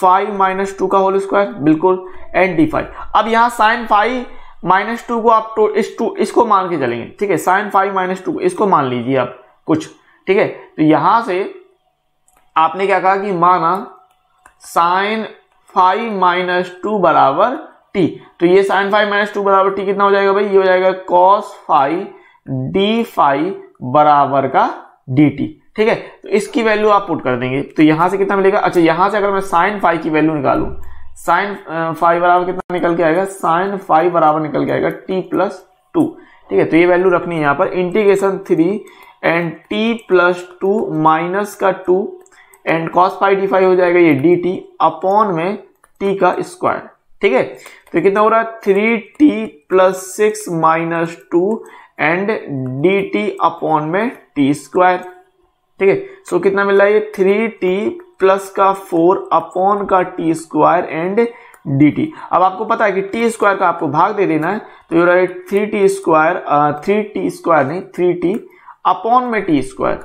फाइव माइनस टू का होल स्क्वायर बिल्कुल एन डी फाइव अब यहाँ साइन फाइव माइनस टू को आप तो इस टू इसको मान के चलेंगे ठीक है साइन फाइव माइनस टू इसको मान लीजिए आप कुछ ठीक है तो यहां से आपने क्या कहा कि माना साइन फाइव माइनस टू बराबर टी तो ये साइन फाइव माइनस टू बराबर टी कितना हो जाएगा भाई ये हो जाएगा कॉस फाइव डी फाइव बराबर का डी टी ठीक है तो इसकी वैल्यू आप पुट कर देंगे तो यहां से कितना मिलेगा अच्छा यहां से अगर मैं साइन फाइव की वैल्यू निकालू साइन फाइव बराबर कितना निकल के आएगा साइन फाइव बराबर निकल के आएगा टी प्लस टू ठीक है तो ये वैल्यू रखनी है यहाँ पर integration three and t plus two minus का two and cos five d five हो जाएगा ये डी टी अपॉन में टी का स्क्वायर ठीक है तो कितना हो रहा है three t plus six minus two and D t upon में टी स्क्वायर ठीक है सो कितना मिल रहा है ये थ्री टी प्लस का फोर अपॉन का t square and D t अब आपको पता है कि टी स्क्वायर का आपको भाग दे देना है तो ये रहा three t square three t square नहीं थ्री टी अपॉन में टी स्क्वायर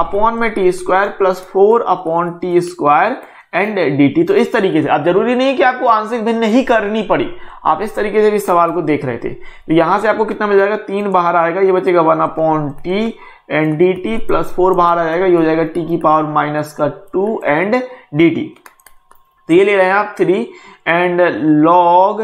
अपॉन में t square plus four upon T square and D t तो इस तरीके से आप जरूरी नहीं कि आपको आंसर भिन्न नहीं करनी पड़ी आप इस तरीके से भी सवाल को देख रहे थे तो यहां से आपको कितना मिल जाएगा तीन बाहर आएगा ये बचेगा one upon t and D t plus four बाहर आ जाएगा ये हो जाएगा टी की पावर माइनस का टू एंड डी टी तो ये ले रहे हैं आप three and log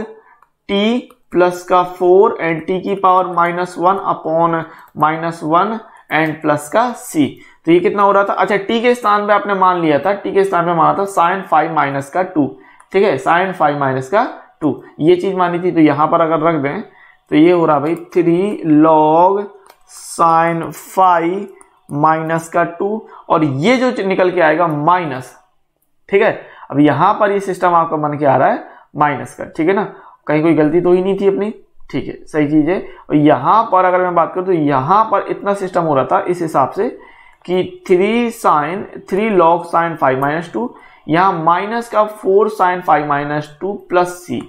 t plus का फोर एंड टी की power minus one upon minus one and plus का सी तो ये कितना हो रहा था अच्छा टी के स्थान पे आपने मान लिया था टी के स्थान पे माना था साइन फाइव माइनस का टू ठीक है साइन फाइव माइनस का टू ये चीज मानी थी तो यहां पर अगर रख दें तो ये हो रहा भाई three log sine five minus का टू और ये जो निकल के आएगा माइनस ठीक है अब यहां पर ये सिस्टम आपका मन के आ रहा है माइनस का ठीक है ना कहीं कोई गलती तो ही नहीं थी अपनी ठीक है सही चीज है और यहां पर अगर मैं बात करूं तो यहां पर इतना सिस्टम हो रहा था इस हिसाब से कि three sine three log sine five minus two यहाँ माइनस का four sine five minus two plus C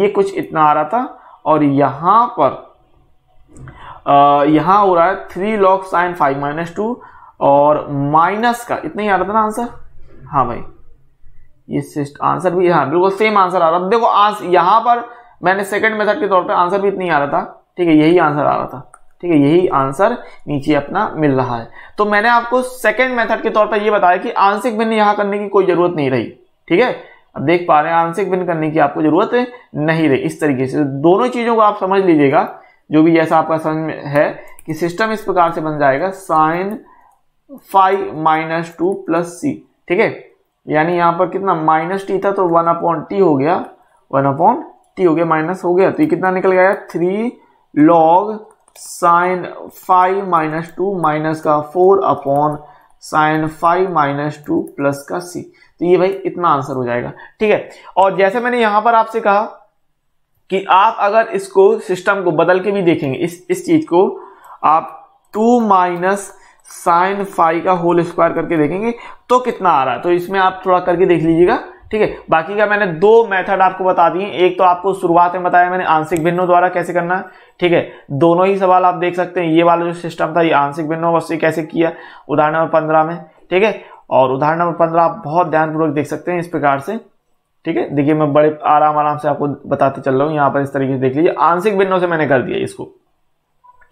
ये कुछ इतना आ रहा था और यहां पर यहां हो रहा है three log sine five minus two और माइनस का इतना ही हाँ हाँ, आ रहा था ना आंसर हाँ भाई ये आंसर भी हाँ बिल्कुल सेम आंसर आ रहा देखो आंस यहां पर मैंने सेकंड मेथड के तौर पे आंसर भी इतना ही आ रहा था ठीक है यही आंसर आ रहा था ठीक है यही आंसर नीचे अपना मिल रहा है तो मैंने आपको सेकंड मेथड के तौर पर यह बताया कि आंशिक भिन्न यहां करने की कोई जरूरत नहीं रही ठीक है अब देख पा रहे हैं आंशिक भिन्न करने की आपको जरूरत नहीं रही इस तरीके से दोनों चीजों को आप समझ लीजिएगा जो भी जैसा आपका समझ में है कि सिस्टम इस प्रकार से बन जाएगा sine five minus two plus सी ठीक है यानी यहाँ पर कितना माइनस टी था तो वन अपॉन टी हो गया वन अपॉन टी हो गया माइनस हो गया तो ये कितना निकल गया three log sine five minus two minus का four upon sine five minus two plus का सी तो ये भाई इतना आंसर हो जाएगा ठीक है और जैसे मैंने यहाँ पर आपसे कहा कि आप अगर इसको सिस्टम को बदल के भी देखेंगे इस इस चीज को आप टू माइनस साइन फाइव का होल स्क्वायर करके देखेंगे तो कितना आ रहा है तो इसमें आप थोड़ा करके देख लीजिएगा ठीक है बाकी का मैंने दो मेथड आपको बता दिए एक तो आपको शुरुआत में बताया मैंने आंशिक भिन्नों द्वारा कैसे करना है ठीक है दोनों ही सवाल आप देख सकते हैं ये वाला जो सिस्टम था ये आंशिक भिन्नों वस्तु कैसे किया उदाहरण नंबर पंद्रह में ठीक है और उदाहरण नंबर पंद्रह आप बहुत ध्यानपूर्वक देख सकते हैं इस प्रकार से ठीक है देखिए मैं बड़े आराम आराम से आपको बताते चल रहा हूँ यहाँ पर इस तरीके से देख लीजिए आंशिक भिन्नों से मैंने कर दिया इसको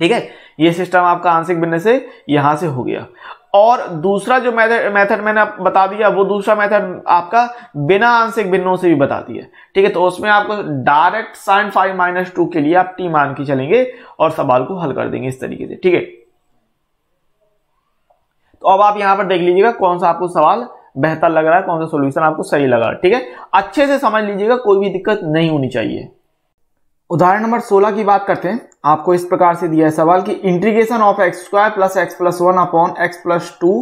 ठीक है ये सिस्टम आपका आंशिक भिन्न से यहाँ से हो गया और दूसरा जो मैथड मेथड मैंने बता दिया वो दूसरा मेथड आपका बिना आंशिक भिन्नों से भी बता दिया ठीक है तो उसमें आपको direct sine five minus two के लिए आप टी मान के चलेंगे और सवाल को हल कर देंगे इस तरीके से ठीक है तो अब आप यहां पर देख लीजिएगा कौन सा आपको सवाल बेहतर लग रहा है कौन सा सोल्यूशन आपको सही लग रहा है ठीक है अच्छे से समझ लीजिएगा कोई भी दिक्कत नहीं होनी चाहिए उदाहरण नंबर 16 की बात करते हैं आपको इस प्रकार से दिया है सवाल कि integration of x square plus x plus one upon x plus two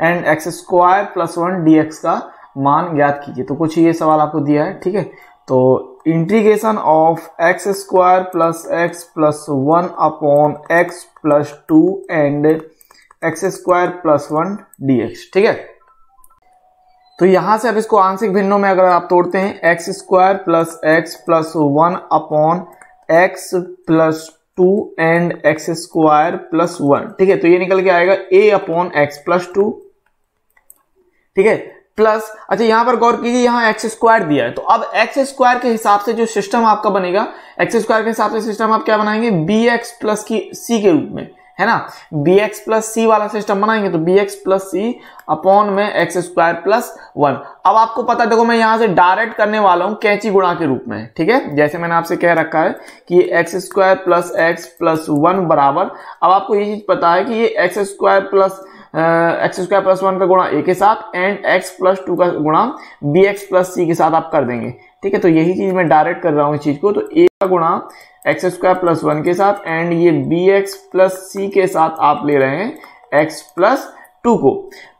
and x square plus one D का मान ज्ञात कीजिए तो कुछ ये सवाल आपको दिया है ठीक है तो integration of x square plus x plus one upon x plus two and x square plus one d ठीक है तो यहां से अब इसको आंशिक भिन्नों में अगर आप तोड़ते हैं x square plus x plus one upon x plus two and x square plus one ठीक है तो ये निकल के आएगा ए अपॉन एक्स प्लस टू ठीक है प्लस अच्छा यहां पर गौर कीजिए यहां एक्स स्क्वायर दिया है तो अब एक्स स्क्वायर के हिसाब से जो सिस्टम आपका बनेगा एक्स स्क्वायर के हिसाब से सिस्टम आप क्या बनाएंगे बी एक्स प्लस की सी के रूप में है ना बी एक्स प्लस सी वाला सिस्टम बनाएंगे तो B x plus C upon में एक्स स्क्वायर प्लस वन अब आपको पता देखो मैं यहां से डायरेक्ट करने वाला हूं कैंची गुणा के रूप में ठीक है जैसे मैंने आपसे कह रखा है कि x square plus x plus one बराबर अब आपको ये चीज पता है कि ये x square plus x square plus one का गुणा ए के साथ एंड एक्स प्लस टू का गुणा बी एक्स प्लस सी के साथ आप कर देंगे ठीक है तो यही चीज मैं डायरेक्ट कर रहा हूँ इस चीज को तो ए का गुणा एक्स स्क्वायर प्लस वन के साथ एंड ये बी एक्स प्लस सी के साथ आप ले रहे हैं एक्स प्लस टू को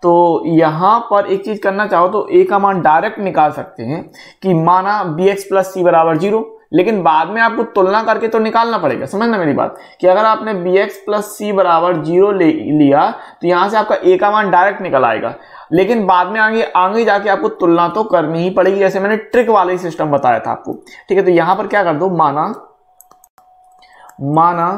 तो यहाँ पर एक चीज़ करना चाहो तो ए का मान डायरेक्ट निकाल सकते हैं कि माना बी एक्स प्लस सी बराबर जीरो लेकिन बाद में आपको तुलना करके तो निकालना पड़ेगा समझना मेरी बात कि अगर आपने बी एक्स प्लस सी बराबर जीरो ले लिया तो यहाँ से आपका ए का मान डायरेक्ट निकल आएगा लेकिन बाद में आगे आगे जाके आपको तुलना तो करनी ही पड़ेगी जैसे मैंने ट्रिक वाले सिस्टम बताया था आपको ठीक है तो यहाँ पर क्या कर दो माना माना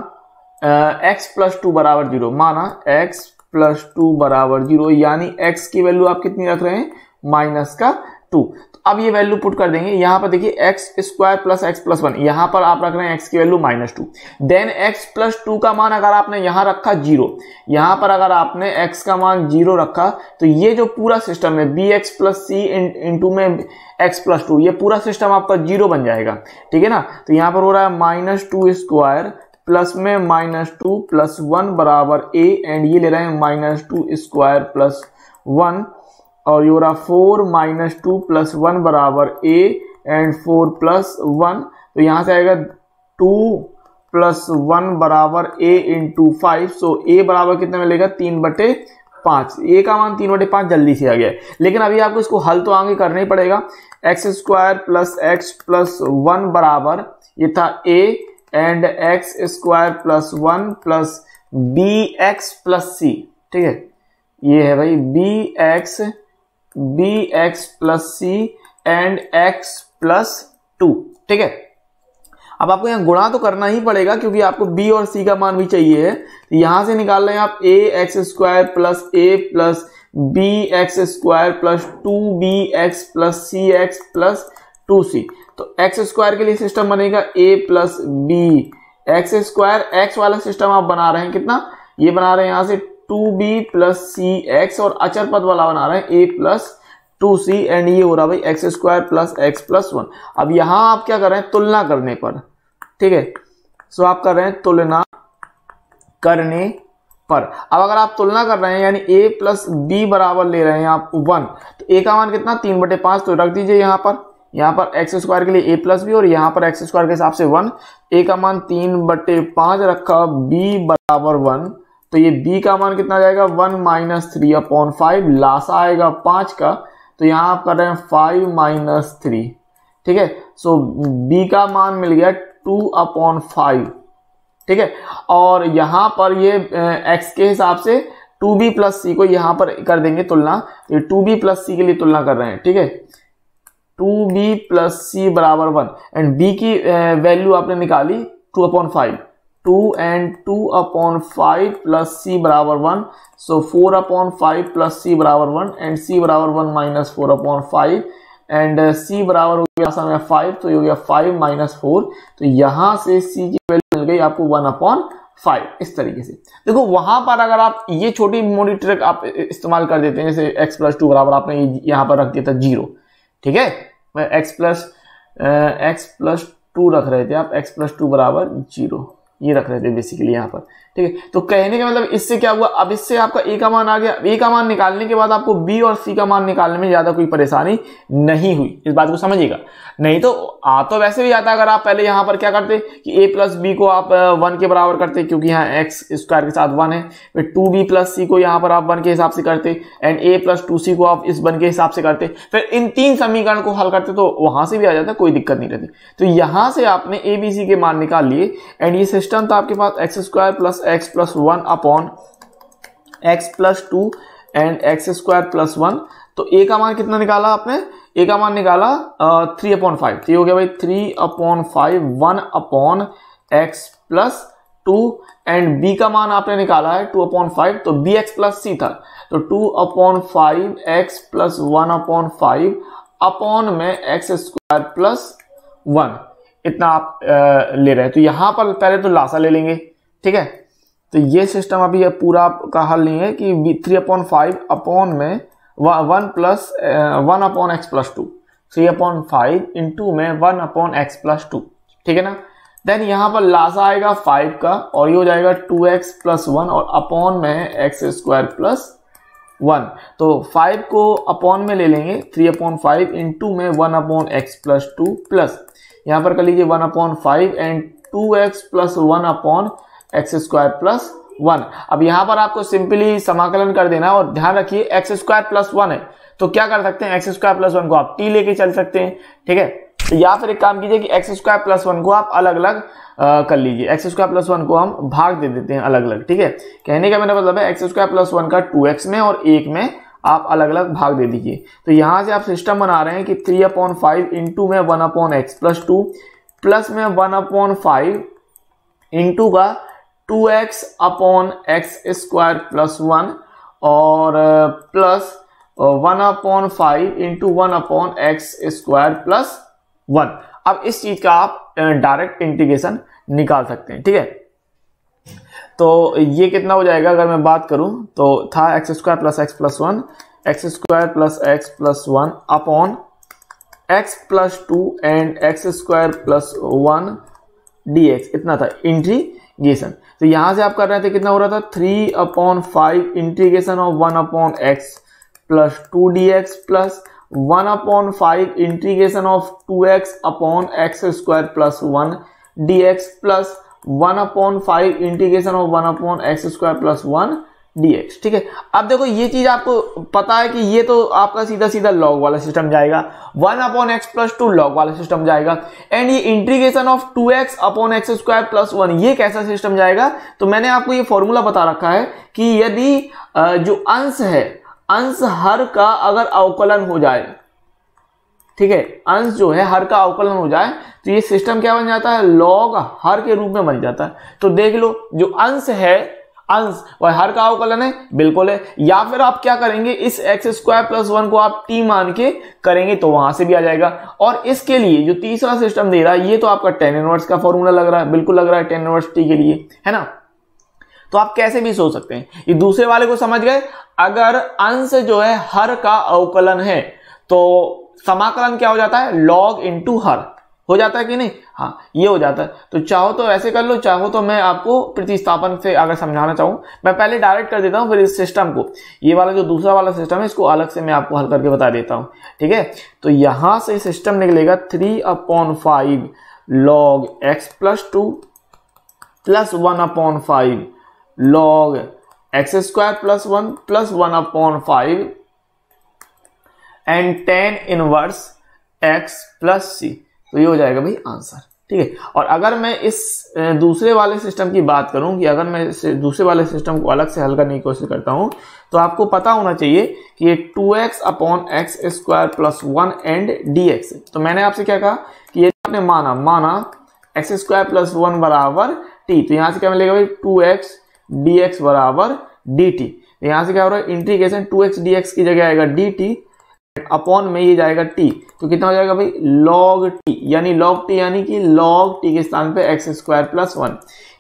एक्स प्लस टू बराबर जीरो माना एक्स प्लस टू बराबर जीरो यानी एक्स की वैल्यू आप कितनी रख रहे हैं माइनस का टू तो अब ये वैल्यू पुट कर देंगे यहां पर देखिए x square plus x plus one यहां पर आप रख रहे हैं एक्स की value minus two then x plus two का मान अगर आपने यहां रखा जीरो यहां पर अगर आपने एक्स का मान जीरो रखा तो ये जो पूरा सिस्टम है B x plus C into में एक्स प्लस टू ये पूरा सिस्टम आपका जीरो बन जाएगा ठीक है ना तो यहां पर हो रहा है माइनस टू स्क्वायर प्लस में माइनस टू प्लस वन बराबर ए एंड ये ले रहे हैं minus two square plus one और ये हो रहा four minus two plus one बराबर ए एंड फोर प्लस वन तो यहाँ से आएगा टू प्लस वन बराबर ए इन टू फाइव सो ए बराबर कितने मिलेगा तीन बटे पाँच ए का मान तीन बटे पाँच जल्दी से आ गया लेकिन अभी आपको इसको हल तो आगे करना ही पड़ेगा x square plus x plus one बराबर ये था A and x square plus one plus B x plus सी ठीक है ये है भाई B x B x plus C and x plus two ठीक है अब आपको यहाँ गुणा तो करना ही पड़ेगा क्योंकि आपको b और c का मान भी चाहिए है यहां से निकाल रहे हैं आप A x square plus A plus B x square plus two B x plus C x plus two सी तो एक्स स्क्वायर के लिए सिस्टम बनेगा A plus B x square x वाला सिस्टम आप बना रहे हैं कितना ये बना रहे हैं यहां से टू बी प्लस सी एक्स और अचर पद वाला बना रहे हैं A plus two C and ये हो रहा भाई x square plus x plus one अब यहां आप क्या कर रहे हैं तुलना करने पर ठीक है सो आप कर रहे हैं तुलना करने पर अब अगर आप तुलना कर रहे हैं यानी a प्लस बी बराबर ले रहे हैं आप वन तो a का मान कितना तीन बटे पांच तो रख दीजिए यहां पर यहाँ पर एक्स स्क्वायर के लिए ए प्लस बी और यहाँ पर एक्स स्क्वायर के हिसाब से वन ए का मान तीन बटे पांच रखा बी बराबर वन तो ये बी का मान कितना जाएगा one minus three upon five लासा आएगा पांच का तो यहाँ आप कर रहे हैं फाइव माइनस थ्री ठीक है सो बी का मान मिल गया टू अपॉन फाइव ठीक है और यहाँ पर ये एक्स के हिसाब से टू बी प्लस सी को यहाँ पर कर देंगे तुलना ये टू बी प्लस सी के लिए तुलना कर रहे हैं ठीक है टू बी प्लस सी बराबर वन एंड बी की वैल्यू आपने निकाली two upon five two and two upon five plus सी बराबर one so four upon five plus सी बराबर वन एंड सी बराबर one minus four upon five and C बराबर हो गया समय फाइव तो ये हो गया फाइव माइनस फोर तो यहाँ से सी की वैल्यू मिल गई आपको वन अपॉन फाइव इस तरीके से देखो वहां पर अगर आप ये छोटी मोटी ट्रिक आप इस्तेमाल कर देते हैं जैसे एक्स प्लस टू बराबर आपने यहाँ पर रख दिया था जीरो ठीक है मैं x plus x plus two रख रहे थे आप x प्लस टू बराबर जीरो ये रख रहे थे बेसिकली यहाँ पर ठीक है तो कहने का मतलब इससे क्या हुआ अब इससे आपका ए का मान आ गया ए का मान निकालने के बाद आपको बी और सी का मान निकालने में ज़्यादा कोई परेशानी नहीं हुई इस बात को समझिएगा नहीं तो आ तो वैसे भी आता अगर आप पहले यहां पर क्या करते कि ए प्लस बी को आप वन के बराबर करते क्योंकि यहाँ एक्स स्क्वायर के साथ वन है फिर टू बी प्लस सी को यहाँ पर आप वन के हिसाब से करते and A plus two C को आप इस वन के हिसाब से करते फिर इन तीन समीकरण को हल करते तो वहां से भी आ जाता कोई दिक्कत नहीं रहती तो यहां से आपने ए बी सी के मान निकाल लिए एंड ये सिस्टम था आपके पास x square plus x plus one upon x plus two and x square plus one तो ए का मान कितना निकाला आपने ए का मान निकाला थ्री अपॉन फाइव तो ये हो गया भाई three upon five one upon x plus two and B का मान आपने निकाला है टू अपॉन फाइव तो बी एक्स प्लस सी था तो two upon five x plus one upon five upon में एक्स स्क्वायर प्लस वन इतना आप आ, ले रहे हैं तो यहां पर पहले तो लासा ले लेंगे ठीक है तो ये सिस्टम अभी पूरा का हल नहीं है कि थ्री अपॉन फाइव अपॉन में one plus one upon x plus two three upon five two में one upon x plus two ठीक है ना देन यहाँ पर लासा आएगा फाइव का और ये हो जाएगा टू एक्स प्लस वन और अपॉन में एक्स स्क्वायर प्लस वन तो फाइव को अपॉन में ले लेंगे थ्री अपॉन फाइव इंटू में one upon x plus two plus यहाँ पर कर लीजिए one upon five and two x plus one upon x square plus one अब यहां पर आपको सिंपली समाकलन कर देना और ध्यान रखिए एक्स स्क्वायर प्लस वन है तो क्या कर सकते हैं एक्स स्क्वायर प्लस वन को आप टी लेके चल सकते हैं ठीक है तो या फिर एक काम कीजिए कि एक्स स्क्वायर प्लस वन को आप अलग अलग कर लीजिए एक्स स्क्वायर प्लस वन को हम भाग दे देते हैं अलग अलग ठीक है कहने का मेरा मतलब है एक्स स्क्वायर प्लस वन का टू एक्स में और एक में आप अलग अलग भाग दे दीजिए तो यहां से आप सिस्टम बना रहे हैं कि थ्री अपॉन फाइव इंटू में one upon x plus two plus में वन अपॉन फाइव इंटू का two x upon x square plus one और plus one upon five into one upon x square plus one अब इस चीज का आप direct integration निकाल सकते हैं ठीक है तो ये कितना हो जाएगा अगर मैं बात करूं तो था x square plus x plus one x square plus x plus one upon x plus two and x square plus one D x इतना था इंटीग्रेशन तो यहां से आप कर रहे थे तो कितना हो रहा था three upon five integration of one upon x plus two d x plus one upon five integration of two x upon x square plus one D x plus one upon five integration of one upon x square plus one dx ठीक है अब देखो ये चीज आपको पता है कि ये तो आपका सीधा सीधा लॉग वाला सिस्टम जाएगा one upon x plus two log वाला सिस्टम जाएगा एंड ये integration of two x upon x square plus one ये कैसा सिस्टम जाएगा तो मैंने आपको ये फॉर्मूला बता रखा है कि यदि जो अंश है अंश हर का अगर अवकलन हो जाए ठीक है अंश जो है हर का अवकलन हो जाए तो ये सिस्टम क्या बन जाता है लॉग हर के रूप में बन जाता है तो देख लो जो अंश है अंश और हर का अवकलन है बिल्कुल है या फिर आप क्या करेंगे इस एक्स स्क्वायर प्लस वन को आप टी मान के करेंगे तो वहां से भी आ जाएगा और इसके लिए जो तीसरा सिस्टम दे रहा है ये तो आपका टेन इनवर्स का फॉर्मूला लग रहा है बिल्कुल लग रहा है टेन इनवर्स टी के लिए है ना तो आप कैसे भी सोच सकते हैं ये दूसरे वाले को समझ गए अगर अंश जो है हर का अवकलन है तो समाकलन क्या हो जाता है लॉग इंटू हर हो जाता है कि नहीं हाँ ये हो जाता है तो चाहो तो ऐसे कर लो चाहो तो मैं आपको प्रतिस्थापन से अगर समझाना चाहूँ मैं पहले डायरेक्ट कर देता हूँ फिर इस सिस्टम को ये वाला जो दूसरा वाला सिस्टम है इसको अलग से मैं आपको हल करके बता देता हूँ ठीक है तो यहाँ से सिस्टम निकलेगा three upon five log x plus two plus one upon five log x square plus one plus one upon five and ten inverse x plus C तो ये हो जाएगा भाई आंसर ठीक है और अगर मैं इस दूसरे वाले सिस्टम की बात करूं कि अगर मैं दूसरे वाले सिस्टम को अलग से हल करने की कोशिश करता हूं तो आपको पता होना चाहिए कि ये two x upon x square plus one and D x तो मैंने आपसे क्या कहा कि ये आपने माना माना एक्स स्क्वायर प्लस वन बराबर टी तो यहां से क्या मिलेगा भाई टू एक्स डी एक्स बराबर डी टी तो यहां से क्या हो रहा है integration two x D x की जगह आएगा डी टी अपॉन में ये जाएगा टी तो कितना हो जाएगा भाई लॉग टी यानी लॉग टी यानी कि लॉग टी के स्थान पे एक्स स्क्वायर प्लस वन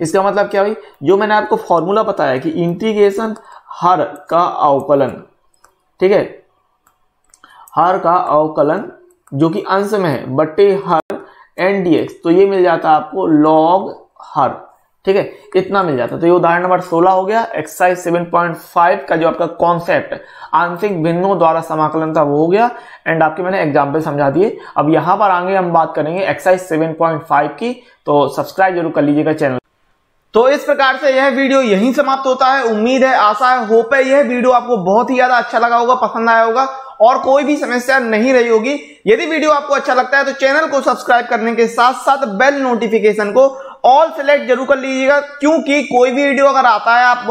इसका मतलब क्या भाई जो मैंने आपको फॉर्मूला बताया कि इंटीग्रेशन हर का अवकलन ठीक है हर का अवकलन जो कि अंश में है बटे हर एन डी एक्स तो ये मिल जाता है आपको लॉग हर ठीक है इतना मिल जाता है तो ये उदाहरण नंबर 16 हो गया एक्सरसाइज 7.5 का जो आपका कॉन्सेप्ट आंशिक भिन्नों द्वारा समाकलन था वो हो गया एंड आपके मैंने एग्जांपल समझा दिए अब यहाँ पर आगे हम बात करेंगे एक्सरसाइज 7.5 की तो सब्सक्राइब जरूर कर लीजिएगा चैनल तो इस प्रकार से यह वीडियो यहीं समाप्त होता है उम्मीद है आशा है होप है यह वीडियो आपको बहुत ही ज्यादा अच्छा लगा होगा पसंद आया होगा और कोई भी समस्या नहीं रही होगी यदि वीडियो आपको अच्छा लगता है तो चैनल को सब्सक्राइब करने के साथ साथ बेल नोटिफिकेशन को ऑल सेलेक्ट जरूर कर लीजिएगा क्योंकि कोई भी वीडियो अगर आता है आप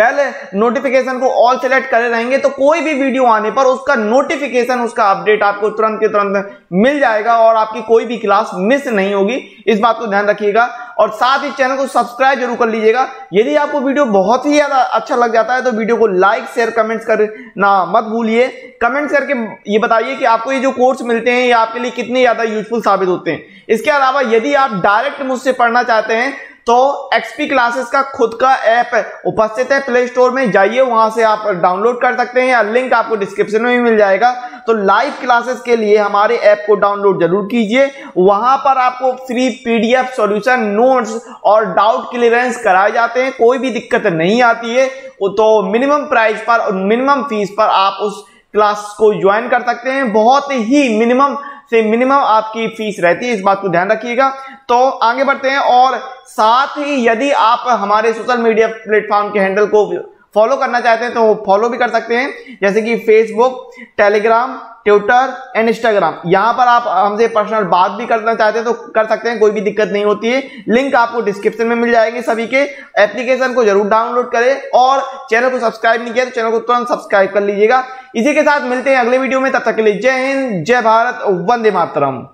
बेल नोटिफिकेशन को ऑल सेलेक्ट करे रहेंगे तो कोई भी वीडियो आने पर उसका नोटिफिकेशन उसका अपडेट आपको तुरंत के तुरंत मिल जाएगा और आपकी कोई भी क्लास मिस नहीं होगी इस बात को ध्यान रखिएगा और साथ ही चैनल को सब्सक्राइब जरूर कर लीजिएगा यदि आपको वीडियो बहुत ही ज़्यादा अच्छा लग जाता है तो वीडियो को लाइक शेयर कमेंट्स करना मत भूलिए कमेंट्स करके ये बताइए कि आपको ये जो कोर्स मिलते हैं ये आपके लिए कितने ज़्यादा यूजफुल साबित होते हैं इसके अलावा यदि आप डायरेक्ट मुझसे पढ़ना चाहते हैं तो एक्सपी क्लासेस का खुद का ऐप उपस्थित है प्ले स्टोर में जाइए वहां से आप डाउनलोड कर सकते हैं लिंक आपको डिस्क्रिप्शन में भी मिल जाएगा तो लाइव क्लासेस के लिए हमारे ऐप को डाउनलोड जरूर कीजिए वहां पर आपको फ्री पीडीएफ सॉल्यूशन नोट्स और डाउट क्लियरेंस कराए जाते हैं कोई भी दिक्कत नहीं आती है तो मिनिमम प्राइस पर और मिनिमम फीस पर आप उस क्लास को ज्वाइन कर सकते हैं बहुत ही मिनिमम से मिनिमम आपकी फीस रहती है इस बात को ध्यान रखिएगा तो आगे बढ़ते हैं और साथ ही यदि आप हमारे सोशल मीडिया प्लेटफॉर्म के हैंडल को फॉलो करना चाहते हैं तो फॉलो भी कर सकते हैं जैसे कि Facebook Telegram Twitter and Instagram यहाँ पर आप हमसे पर्सनल बात भी करना चाहते हैं तो कर सकते हैं कोई भी दिक्कत नहीं होती है लिंक आपको डिस्क्रिप्शन में मिल जाएगी सभी के एप्लीकेशन को जरूर डाउनलोड करें और चैनल को सब्सक्राइब नहीं किया तो चैनल को तुरंत सब्सक्राइब कर लीजिएगा इसी के साथ मिलते हैं अगले वीडियो में तब तक के लिए जय हिंद जय भारत वंदे मातरम